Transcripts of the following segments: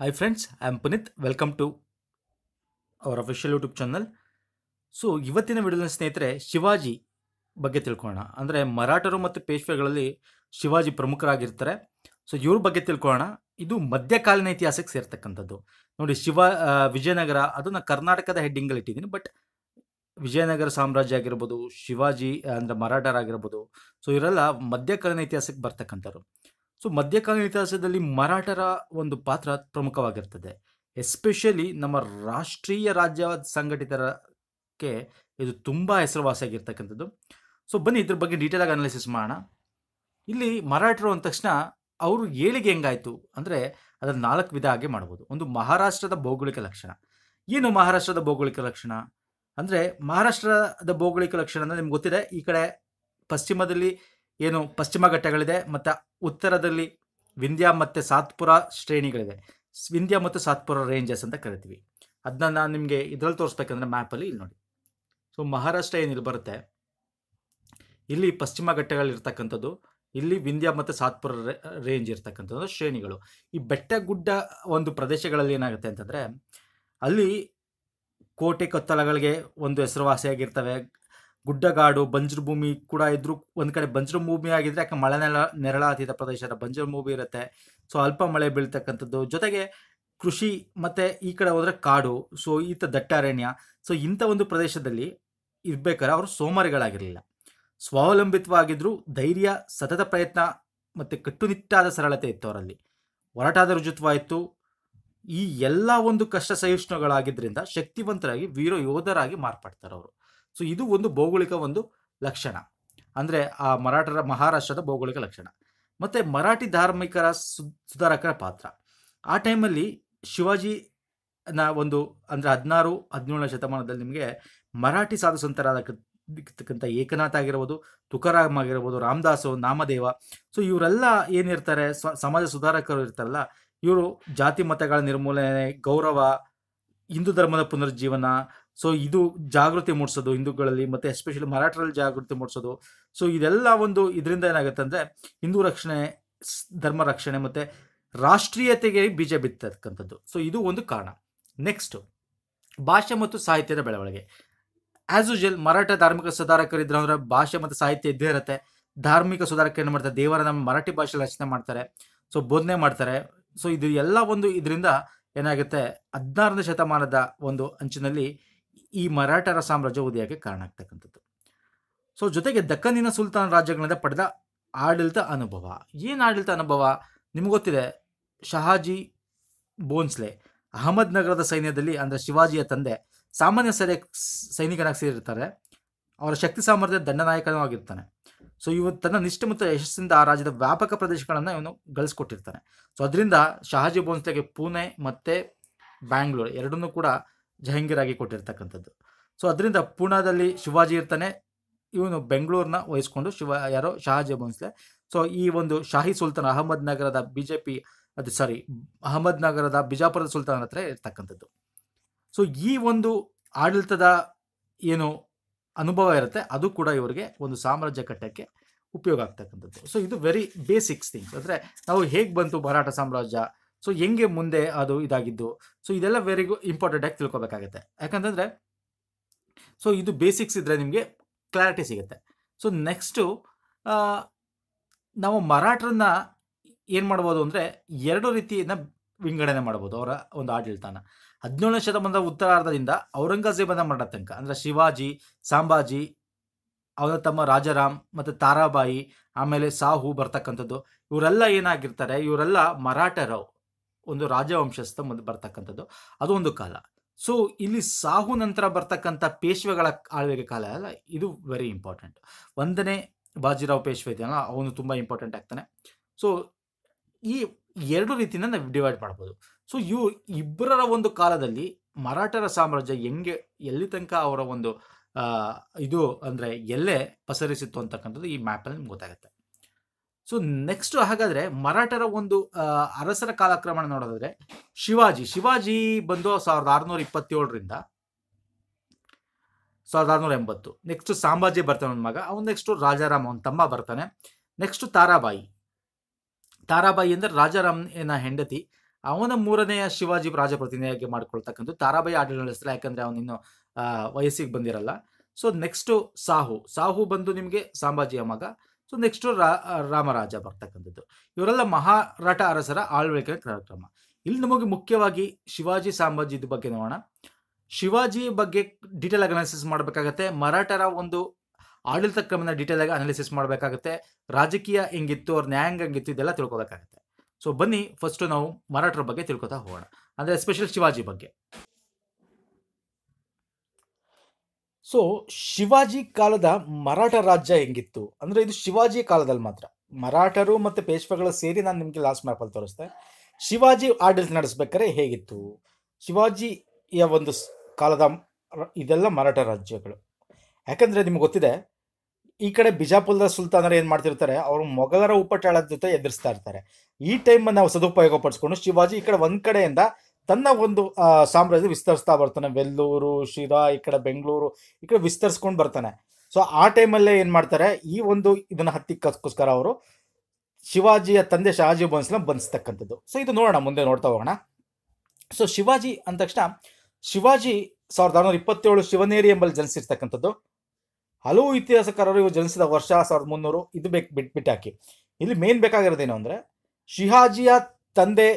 hi friends I am Puneet welcome to our official YouTube channel so ಇವತ್ತಿನ ವಿಡಿಯೋದ ಸ್ನೇಹಿತರೆ ಶಿವಾಜಿ ಬಗ್ಗೆ ತಿಳ್ಕೊಳ್ಳೋಣ ಅಂದರೆ ಮರಾಠರು ಮತ್ತು ಪೇಶ್ವೆಗಳಲ್ಲಿ ಶಿವಾಜಿ ಪ್ರಮುಖರಾಗಿರ್ತಾರೆ ಸೊ ಇವ್ರ ಬಗ್ಗೆ ತಿಳ್ಕೊಳ್ಳೋಣ ಇದು ಮಧ್ಯಕಾಲೀನ ಇತಿಹಾಸಕ್ಕೆ ಸೇರ್ತಕ್ಕಂಥದ್ದು ನೋಡಿ ಶಿವ ವಿಜಯನಗರ ಅದನ್ನು ಕರ್ನಾಟಕದ ಹೆಡ್ಡಿಂಗಲ್ಲಿ ಇಟ್ಟಿದ್ದೀನಿ ಬಟ್ ವಿಜಯನಗರ ಸಾಮ್ರಾಜ್ಯ ಆಗಿರ್ಬೋದು ಶಿವಾಜಿ ಅಂದರೆ ಮರಾಠರಾಗಿರ್ಬೋದು ಸೊ ಇವರೆಲ್ಲ ಮಧ್ಯಕಾಲೀನ ಇತಿಹಾಸಕ್ಕೆ ಬರ್ತಕ್ಕಂಥವ್ರು ಸೊ ಮಧ್ಯಕಾಲೀನ ಇತಿಹಾಸದಲ್ಲಿ ಮರಾಠರ ಒಂದು ಪಾತ್ರ ಪ್ರಮುಖವಾಗಿರ್ತದೆ ಎಸ್ಪೆಷಲಿ ನಮ್ಮ ರಾಷ್ಟ್ರೀಯ ರಾಜ್ಯ ಸಂಘಟಿತರಕ್ಕೆ ಇದು ತುಂಬ ಹೆಸರುವಾಸಿಯಾಗಿರ್ತಕ್ಕಂಥದ್ದು ಸೊ ಬನ್ನಿ ಇದ್ರ ಬಗ್ಗೆ ಡೀಟೇಲ್ ಆಗಿ ಅನಾಲಿಸಿಸ್ ಮಾಡೋಣ ಇಲ್ಲಿ ಮರಾಠರು ಅಂದ ತಕ್ಷಣ ಅವರು ಏಳಿಗೆ ಹೆಂಗಾಯಿತು ಅಂದರೆ ಅದರ ನಾಲ್ಕು ವಿಧ ಹಾಗೆ ಮಾಡ್ಬೋದು ಒಂದು ಮಹಾರಾಷ್ಟ್ರದ ಭೌಗೋಳಿಕ ಲಕ್ಷಣ ಏನು ಮಹಾರಾಷ್ಟ್ರದ ಭೌಗೋಳಿಕ ಲಕ್ಷಣ ಅಂದರೆ ಮಹಾರಾಷ್ಟ್ರದ ಭೌಗೋಳಿಕ ಲಕ್ಷಣ ಅಂದರೆ ನಿಮ್ಗೆ ಗೊತ್ತಿದೆ ಈ ಕಡೆ ಪಶ್ಚಿಮದಲ್ಲಿ ಏನು ಪಶ್ಚಿಮ ಘಟ್ಟಗಳಿದೆ ಮತ್ತು ಉತ್ತರದಲ್ಲಿ ವಿಂಧ್ಯ ಮತ್ತು ಸಾತ್ಪುರ ಶ್ರೇಣಿಗಳಿದೆ ವಿಂಧ್ಯ ಮತ್ತು ಸಾತ್ಪುರ ರೇಂಜಸ್ ಅಂತ ಕರಿತೀವಿ ಅದನ್ನ ನಾನು ನಿಮಗೆ ಇದರಲ್ಲಿ ತೋರಿಸ್ಬೇಕಂದ್ರೆ ಮ್ಯಾಪಲ್ಲಿ ಇಲ್ಲಿ ನೋಡಿ ಸೊ ಮಹಾರಾಷ್ಟ್ರ ಏನಿಲ್ಲಿ ಬರುತ್ತೆ ಇಲ್ಲಿ ಪಶ್ಚಿಮ ಘಟ್ಟಗಳಿರ್ತಕ್ಕಂಥದ್ದು ಇಲ್ಲಿ ವಿಂಧ್ಯ ಮತ್ತು ಸಾತ್ಪುರ ರೇಂಜ್ ಇರ್ತಕ್ಕಂಥದ್ದು ಶ್ರೇಣಿಗಳು ಈ ಬೆಟ್ಟ ಗುಡ್ಡ ಒಂದು ಪ್ರದೇಶಗಳಲ್ಲಿ ಏನಾಗುತ್ತೆ ಅಂತಂದರೆ ಅಲ್ಲಿ ಕೋಟೆ ಕೊತ್ತಲಗಳಿಗೆ ಒಂದು ಹೆಸರುವಾಸಿಯಾಗಿರ್ತವೆ ಗುಡ್ಡಗಾಡು ಬಂಜರುಭೂಮಿ ಭೂಮಿ ಕೂಡ ಇದ್ರು ಒಂದು ಕಡೆ ಬಂಜರು ಭೂಮಿ ಆಗಿದ್ರೆ ಯಾಕೆ ಮಳೆ ನೆಲ ನೆರಳಾತೀತ ಪ್ರದೇಶ ಬಂಜರು ಭೂಮಿ ಇರುತ್ತೆ ಸೊ ಅಲ್ಪ ಮಳೆ ಬೀಳ್ತಕ್ಕಂಥದ್ದು ಜೊತೆಗೆ ಕೃಷಿ ಮತ್ತೆ ಈ ಕಡೆ ಹೋದರೆ ಕಾಡು ಸೊ ಈತ ದಟ್ಟಾರಣ್ಯ ಸೊ ಇಂಥ ಒಂದು ಪ್ರದೇಶದಲ್ಲಿ ಇರ್ಬೇಕಾದ್ರೆ ಅವರು ಸೋಮಾರಿಗಳಾಗಿರಲಿಲ್ಲ ಸ್ವಾವಲಂಬಿತವಾಗಿದ್ರು ಧೈರ್ಯ ಸತತ ಪ್ರಯತ್ನ ಮತ್ತು ಕಟ್ಟುನಿಟ್ಟಾದ ಸರಳತೆ ಇತ್ತು ಅವರಲ್ಲಿ ಒರಟಾದ ಇತ್ತು ಈ ಎಲ್ಲ ಒಂದು ಕಷ್ಟ ಸಹಿಷ್ಣುಗಳಾಗಿದ್ದರಿಂದ ಶಕ್ತಿವಂತರಾಗಿ ವೀರ ಯೋಧರಾಗಿ ಮಾರ್ಪಡ್ತಾರೆ ಅವರು ಸೊ ಇದು ಒಂದು ಭೌಗೋಳಿಕ ಒಂದು ಲಕ್ಷಣ ಅಂದರೆ ಆ ಮರಾಠರ ಮಹಾರಾಷ್ಟ್ರದ ಭೌಗೋಳಿಕ ಲಕ್ಷಣ ಮತ್ತು ಮರಾಠಿ ಧಾರ್ಮಿಕರ ಸುಧಾರಕರ ಪಾತ್ರ ಆ ಟೈಮಲ್ಲಿ ಶಿವಾಜಿ ನ ಒಂದು ಅಂದರೆ ಹದಿನಾರು ಹದಿನೇಳನೇ ಶತಮಾನದಲ್ಲಿ ನಿಮಗೆ ಮರಾಠಿ ಸಾಧು ಸಂತರಾದ ಏಕನಾಥ ಏಕನಾಥ್ ಆಗಿರ್ಬೋದು ತುಕಾರಾಮ್ ಆಗಿರ್ಬೋದು ರಾಮದಾಸು ನಾಮದೇವ ಸೊ ಇವರೆಲ್ಲ ಏನಿರ್ತಾರೆ ಸಮಾಜ ಸುಧಾರಕರು ಇರ್ತಾರಲ್ಲ ಇವರು ಜಾತಿ ಮತಗಳ ನಿರ್ಮೂಲನೆ ಗೌರವ ಹಿಂದೂ ಧರ್ಮದ ಪುನರುಜ್ಜೀವನ ಸೊ ಇದು ಜಾಗೃತಿ ಮೂಡಿಸೋದು ಹಿಂದೂಗಳಲ್ಲಿ ಮತ್ತು ಎಸ್ಪೆಷಲಿ ಮರಾಠರಲ್ಲಿ ಜಾಗೃತಿ ಮೂಡಿಸೋದು ಸೊ ಇದೆಲ್ಲ ಒಂದು ಇದರಿಂದ ಏನಾಗುತ್ತೆ ಅಂದರೆ ಹಿಂದೂ ರಕ್ಷಣೆ ಧರ್ಮ ರಕ್ಷಣೆ ಮತ್ತು ರಾಷ್ಟ್ರೀಯತೆಗೆ ಬೀಜ ಬಿತ್ತಕ್ಕಂಥದ್ದು ಸೊ ಇದು ಒಂದು ಕಾರಣ ನೆಕ್ಸ್ಟು ಭಾಷೆ ಮತ್ತು ಸಾಹಿತ್ಯದ ಬೆಳವಣಿಗೆ ಆ್ಯಸ್ ಯೂಶಲ್ ಮರಾಠ ಧಾರ್ಮಿಕ ಸುಧಾರಕರಿದ್ರು ಅಂದ್ರೆ ಭಾಷೆ ಮತ್ತು ಸಾಹಿತ್ಯ ಇದ್ದೇ ಇರುತ್ತೆ ಧಾರ್ಮಿಕ ಸುಧಾರಕ ಏನು ಮಾಡ್ತಾರೆ ದೇವರ ನಮ್ಮ ಮರಾಠಿ ಭಾಷೆ ರಚನೆ ಮಾಡ್ತಾರೆ ಸೊ ಬೋಧನೆ ಮಾಡ್ತಾರೆ ಸೊ ಇದು ಎಲ್ಲ ಒಂದು ಇದರಿಂದ ಏನಾಗುತ್ತೆ ಹದಿನಾರನೇ ಶತಮಾನದ ಒಂದು ಅಂಚಿನಲ್ಲಿ ಈ ಮರಾಠರ ಸಾಮ್ರಾಜ್ಯ ಉದಯಕ್ಕೆ ಕಾರಣ ಆಗ್ತಕ್ಕಂಥದ್ದು ಸೊ ಜೊತೆಗೆ ದಕ್ಕನಿನ ಸುಲ್ತಾನ್ ರಾಜ್ಯಗಳಿಂದ ಪಡೆದ ಆಡಳಿತ ಅನುಭವ ಏನು ಆಡಳಿತ ಅನುಭವ ನಿಮ್ಗೆ ಗೊತ್ತಿದೆ ಶಹಾಜಿ ಬೋನ್ಸ್ಲೆ ಅಹಮದ್ ನಗರದ ಸೈನ್ಯದಲ್ಲಿ ಅಂದರೆ ಶಿವಾಜಿಯ ತಂದೆ ಸಾಮಾನ್ಯ ಸೈನಿಕ ಸೈನಿಕನಾಗಿ ಸೇರಿರ್ತಾರೆ ಅವರ ಶಕ್ತಿ ಸಾಮರ್ಥ್ಯ ದಂಡನಾಯಕನೂ ಆಗಿರ್ತಾನೆ ಸೊ ಇವನು ತನ್ನ ನಿಷ್ಠೆ ಮತ್ತು ಯಶಸ್ಸಿಂದ ಆ ರಾಜ್ಯದ ವ್ಯಾಪಕ ಪ್ರದೇಶಗಳನ್ನು ಇವನು ಗಳಿಸ್ಕೊಟ್ಟಿರ್ತಾನೆ ಸೊ ಅದರಿಂದ ಶಹಾಜಿ ಬೋನ್ಸ್ಲೆಗೆ ಪುಣೆ ಮತ್ತು ಬ್ಯಾಂಗ್ಳೂರ್ ಎರಡನ್ನೂ ಕೂಡ ಜಹಂಗೀರಾಗಿ ಕೊಟ್ಟಿರ್ತಕ್ಕಂಥದ್ದು ಸೊ ಅದರಿಂದ ಪೂನಾದಲ್ಲಿ ಶಿವಾಜಿ ಇರ್ತಾನೆ ಇವನು ಬೆಂಗಳೂರನ್ನ ವಹಿಸ್ಕೊಂಡು ಶಿವ ಯಾರೋ ಶಹಾಜಿ ಬನ್ಸ್ಲೆ ಸೊ ಈ ಒಂದು ಶಾಹಿ ಸುಲ್ತಾನ್ ಅಹಮದ್ ನಗರದ ಬಿಜೆಪಿ ಅದು ಸಾರಿ ಅಹಮದ್ ನಗರದ ಬಿಜಾಪುರದ ಸುಲ್ತಾನ್ ಹತ್ರ ಇರ್ತಕ್ಕಂಥದ್ದು ಸೊ ಈ ಒಂದು ಆಡಳಿತದ ಏನು ಅನುಭವ ಇರುತ್ತೆ ಅದು ಕೂಡ ಇವರಿಗೆ ಒಂದು ಸಾಮ್ರಾಜ್ಯ ಕಟ್ಟಕ್ಕೆ ಉಪಯೋಗ ಆಗ್ತಕ್ಕಂಥದ್ದು ಸೊ ಇದು ವೆರಿ ಬೇಸಿಕ್ಸ್ ಥಿಂಗ್ಸ್ ಅಂದರೆ ನಾವು ಹೇಗೆ ಬಂತು ಮರಾಠ ಸಾಮ್ರಾಜ್ಯ ಸೊ ಹೆಂಗೆ ಮುಂದೆ ಅದು ಇದಾಗಿದ್ದು ಸೊ ಇದೆಲ್ಲ ವೆರಿ ಇಂಪಾರ್ಟೆಂಟ್ ಆಗಿ ತಿಳ್ಕೊಬೇಕಾಗತ್ತೆ ಯಾಕಂತಂದ್ರೆ ಸೊ ಇದು ಬೇಸಿಕ್ಸ್ ಇದ್ರೆ ನಿಮಗೆ ಕ್ಲಾರಿಟಿ ಸಿಗುತ್ತೆ ಸೊ ನೆಕ್ಸ್ಟು ನಾವು ಮರಾಠರನ್ನ ಏನು ಮಾಡ್ಬೋದು ಅಂದರೆ ಎರಡು ರೀತಿಯಿಂದ ವಿಂಗಡಣೆ ಮಾಡ್ಬೋದು ಅವರ ಒಂದು ಆಡಳಿತನ ಹದಿನೇಳನೇ ಶತಮಾನದ ಉತ್ತರಾರ್ಧದಿಂದ ಔರಂಗಜೇಬನ ಮಾಡೋ ತನಕ ಅಂದರೆ ಶಿವಾಜಿ ಸಾಂಬಾಜಿ ಅವರ ತಮ್ಮ ರಾಜಾರಾಮ್ ಮತ್ತು ತಾರಾಬಾಯಿ ಆಮೇಲೆ ಸಾಹು ಬರ್ತಕ್ಕಂಥದ್ದು ಇವರೆಲ್ಲ ಏನಾಗಿರ್ತಾರೆ ಇವರೆಲ್ಲ ಮರಾಠರು ಒಂದು ರಾಜವಂಶಸ್ಥ ಮುಂದೆ ಬರ್ತಕ್ಕಂಥದ್ದು ಒಂದು ಕಾಲ ಸೊ ಇಲ್ಲಿ ಸಾಹು ನಂತರ ಬರ್ತಕ್ಕಂಥ ಪೇಶ್ವೆಗಳ ಆಳ್ವಿಕೆ ಕಾಲ ಅಲ್ಲ ಇದು ವೆರಿ ಇಂಪಾರ್ಟೆಂಟ್ ಒಂದನೇ ಬಾಜಿರಾವ್ ಪೇಶ್ವೆ ಇದೆಯಲ್ಲ ಅವನು ತುಂಬ ಇಂಪಾರ್ಟೆಂಟ್ ಆಗ್ತಾನೆ ಸೊ ಈ ಎರಡು ರೀತಿನ ನಾವು ಡಿವೈಡ್ ಮಾಡ್ಬೋದು ಸೊ ಇವು ಇಬ್ಬರರ ಒಂದು ಕಾಲದಲ್ಲಿ ಮರಾಠರ ಸಾಮ್ರಾಜ್ಯ ಹೆಂಗೆ ಎಲ್ಲಿ ತನಕ ಅವರ ಒಂದು ಇದು ಅಂದರೆ ಎಲ್ಲೇ ಪಸರಿಸಿತ್ತು ಅಂತಕ್ಕಂಥದ್ದು ಈ ಮ್ಯಾಪಲ್ಲಿ ನಿಮ್ಗೆ ಗೊತ್ತಾಗುತ್ತೆ ಸೊ ನೆಕ್ಸ್ಟ್ ಹಾಗಾದ್ರೆ ಮರಾಠರ ಒಂದು ಅರಸರ ಕಾಲಕ್ರಮಣ ನೋಡೋದಾದ್ರೆ ಶಿವಾಜಿ ಶಿವಾಜಿ ಬಂದು ಸಾವಿರದ ಆರುನೂರ ಇಪ್ಪತ್ತೇಳರಿಂದ ಸಾವಿರದ ಆರುನೂರ ಎಂಬತ್ತು ನೆಕ್ಸ್ಟ್ ಸಾಂಬಾಜಿ ಬರ್ತಾನೆ ಮಗ ಅವ್ನು ನೆಕ್ಸ್ಟ್ ರಾಜಾರಾಮ್ ಅವನ ತಮ್ಮ ಬರ್ತಾನೆ ನೆಕ್ಸ್ಟ್ ತಾರಾಬಾಯಿ ತಾರಾಬಾಯಿ ಅಂದ್ರೆ ರಾಜಾರಾಮ್ನ ಹೆಂಡತಿ ಅವನ ಮೂರನೆಯ ಶಿವಾಜಿ ರಾಜಪ್ರತಿನಿಧಿಯಾಗಿ ಮಾಡ್ಕೊಳ್ತಕ್ಕಂಥ ತಾರಾಬಾಯಿ ಆಡಳಿತ ನಡೆಸ್ತಾರೆ ಯಾಕಂದ್ರೆ ಅವನಿನ್ನು ವಯಸ್ಸಿಗೆ ಬಂದಿರಲ್ಲ ಸೊ ನೆಕ್ಸ್ಟ್ ಸಾಹು ಸಾಹು ಬಂದು ನಿಮಗೆ ಸಾಂಬಾಜಿಯ ಮಗ ಸೊ ನೆಕ್ಸ್ಟು ರಾ ರಾಮರಾಜ ಬರ್ತಕ್ಕಂಥದ್ದು ಇವರೆಲ್ಲ ಮಹಾರಾಠ ಅರಸರ ಆಳ್ವಿಕೆಯ ಕಾರ್ಯಕ್ರಮ ಇಲ್ಲಿ ನಮಗೆ ಮುಖ್ಯವಾಗಿ ಶಿವಾಜಿ ಸಾಮ್ರಾಜ್ಯದ ಬಗ್ಗೆ ನೋಡೋಣ ಶಿವಾಜಿ ಬಗ್ಗೆ ಡೀಟೇಲ್ ಆಗಿ ಅನಾಲಿಸಿಸ್ ಮಾಡಬೇಕಾಗತ್ತೆ ಮರಾಠರ ಒಂದು ಆಡಳಿತ ಕ್ರಮನ ಡೀಟೇಲ್ ಆಗಿ ಅನಾಲಿಸಿಸ್ ಮಾಡಬೇಕಾಗತ್ತೆ ರಾಜಕೀಯ ಹೆಂಗಿತ್ತು ಅವ್ರ ನ್ಯಾಯಾಂಗ ಹೆಂಗಿತ್ತು ಇದೆಲ್ಲ ತಿಳ್ಕೊಬೇಕಾಗತ್ತೆ ಸೊ ಬನ್ನಿ ಫಸ್ಟು ನಾವು ಮರಾಠರ ಬಗ್ಗೆ ತಿಳ್ಕೊತಾ ಹೋಗೋಣ ಅಂದರೆ ಎಸ್ಪೆಷಲ್ ಶಿವಾಜಿ ಬಗ್ಗೆ ಸೊ ಶಿವಾಜಿ ಕಾಲದ ಮರಾಠ ರಾಜ್ಯ ಹೆಂಗಿತ್ತು ಅಂದ್ರೆ ಇದು ಶಿವಾಜಿ ಕಾಲದಲ್ಲಿ ಮಾತ್ರ ಮರಾಠರು ಮತ್ತೆ ಪೇಶ್ವೆಗಳು ಸೇರಿ ನಾನು ನಿಮ್ಗೆ ಲಾಸ್ಟ್ ಮ್ಯಾಪ್ ಅಲ್ಲಿ ತೋರಿಸ್ತೆ ಶಿವಾಜಿ ಆಡಳಿತ ನಡೆಸ್ಬೇಕಾದ್ರೆ ಹೇಗಿತ್ತು ಶಿವಾಜಿಯ ಒಂದು ಕಾಲದ ಇದೆಲ್ಲ ಮರಾಠ ರಾಜ್ಯಗಳು ಯಾಕಂದ್ರೆ ನಿಮ್ಗೆ ಗೊತ್ತಿದೆ ಈ ಕಡೆ ಬಿಜಾಪುರದ ಸುಲ್ತಾನರು ಏನು ಮಾಡ್ತಿರ್ತಾರೆ ಅವರು ಮೊಘಲರ ಉಪಟಳದ ಜೊತೆ ಎದುರಿಸ್ತಾ ಇರ್ತಾರೆ ಈ ಟೈಮ್ ನಾವು ಸದುಪಯೋಗ ಪಡಿಸ್ಕೊಂಡು ಶಿವಾಜಿ ಈ ಕಡೆ ಒಂದ್ ಕಡೆಯಿಂದ ತನ್ನ ಒಂದು ಸಾಮ್ರಾಜ್ಯ ವಿಸ್ತರಿಸ್ತಾ ಬರ್ತಾನೆ ವೆಲ್ಲೂರು ಶಿರಾ ಈ ಕಡೆ ಬೆಂಗಳೂರು ಈ ಕಡೆ ವಿಸ್ತರಿಸ್ಕೊಂಡು ಬರ್ತಾನೆ ಸೊ ಆ ಟೈಮಲ್ಲೇ ಏನು ಮಾಡ್ತಾರೆ ಈ ಒಂದು ಇದನ್ನು ಹತ್ತಿಕ್ಕೋಸ್ಕರ ಅವರು ಶಿವಾಜಿಯ ತಂದೆ ಶಹಾಜಿ ಬನ್ಸ್ನ ಬನ್ಸ್ತಕ್ಕಂಥದ್ದು ಸೊ ಇದು ನೋಡೋಣ ಮುಂದೆ ನೋಡ್ತಾ ಹೋಗೋಣ ಸೊ ಶಿವಾಜಿ ಅಂದ ತಕ್ಷಣ ಶಿವಾಜಿ ಸಾವಿರದ ಆರುನೂರ ಇಪ್ಪತ್ತೇಳು ಶಿವನೇರಿ ಎಂಬಲ್ಲಿ ಜನಿಸಿರ್ತಕ್ಕಂಥದ್ದು ಹಲವು ಇತಿಹಾಸಕಾರರು ಇವರು ಜನಿಸಿದ ವರ್ಷ ಸಾವಿರದ ಮುನ್ನೂರು ಇದು ಬೇಕು ಬಿಟ್ಟು ಹಾಕಿ ಇಲ್ಲಿ ಮೇನ್ ಬೇಕಾಗಿರೋದೇನು ಅಂದರೆ ಶಿವಾಜಿಯ ತಂದೆ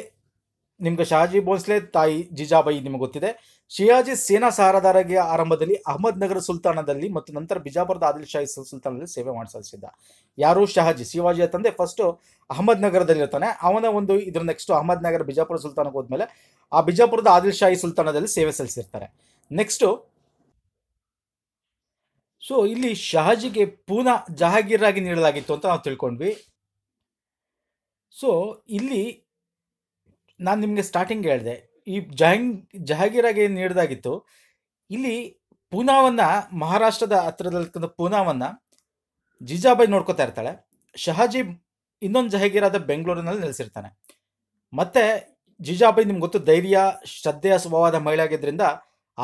ನಿಮ್ಗೆ ಶಹಾಜಿ ಭೋಸ್ಲೆ ತಾಯಿ ಜಿಜಾಬಾಯಿ ನಿಮಗೆ ಗೊತ್ತಿದೆ ಶಿಯಾಜಿ ಸೇನಾ ಸಾರದಾರಗೆ ಆರಂಭದಲ್ಲಿ ಅಹಮದ್ ನಗರ ಸುಲ್ತಾನದಲ್ಲಿ ಮತ್ತು ನಂತರ ಬಿಜಾಪುರದ ಆದಿಲ್ ಶಾಹಿ ಸುಲ್ತಾನದಲ್ಲಿ ಸೇವೆ ಮಾಡಿಸಲಿಸಿದ್ದ ಯಾರು ಶಹಾಜಿ ಶಿವಾಜಿಯ ತಂದೆ ಫಸ್ಟ್ ಅಹಮದ್ ನಗರದಲ್ಲಿ ಇರ್ತಾನೆ ಅವನ ಒಂದು ಇದ್ರ ನೆಕ್ಸ್ಟ್ ಅಹಮದ್ ನಗರ ಬಿಜಾಪುರ ಸುಲ್ತಾನಕ್ಕೆ ಹೋದ್ಮೇಲೆ ಆ ಬಿಜಾಪುರದ ಆದಿಲ್ ಶಾಹಿ ಸುಲ್ತಾನದಲ್ಲಿ ಸೇವೆ ಸಲ್ಲಿಸಿರ್ತಾರೆ ನೆಕ್ಸ್ಟ್ ಸೊ ಇಲ್ಲಿ ಶಹಾಜಿಗೆ ಪೂನಾ ಜಹಾಗೀರ್ ಆಗಿ ನೀಡಲಾಗಿತ್ತು ಅಂತ ನಾವು ತಿಳ್ಕೊಂಡ್ವಿ ಸೊ ಇಲ್ಲಿ ನಾನು ನಿಮಗೆ ಸ್ಟಾರ್ಟಿಂಗ್ ಹೇಳಿದೆ ಈ ಜಹಂಗ್ ಜಹಾಗೀರಾಗೆ ನೀಡಿದಾಗಿತ್ತು ಇಲ್ಲಿ ಪೂನಾವನ್ನ ಮಹಾರಾಷ್ಟ್ರದ ಹತ್ರದಲ್ಲಿರ್ತಕ್ಕಂಥ ಪೂನಾವನ್ನ ಜಿಜಾಬಾಯಿ ನೋಡ್ಕೋತಾ ಇರ್ತಾಳೆ ಶಹಾಜಿ ಇನ್ನೊಂದು ಜಹಗೀರಾದ ಬೆಂಗಳೂರಿನಲ್ಲಿ ನೆಲೆಸಿರ್ತಾನೆ ಮತ್ತೆ ಜಿಜಾಬಾಯಿ ನಿಮ್ಗೆ ಗೊತ್ತು ಧೈರ್ಯ ಶ್ರದ್ಧೆಯ ಸ್ವಭಾವದ ಮಹಿಳೆ ಆಗಿದ್ದರಿಂದ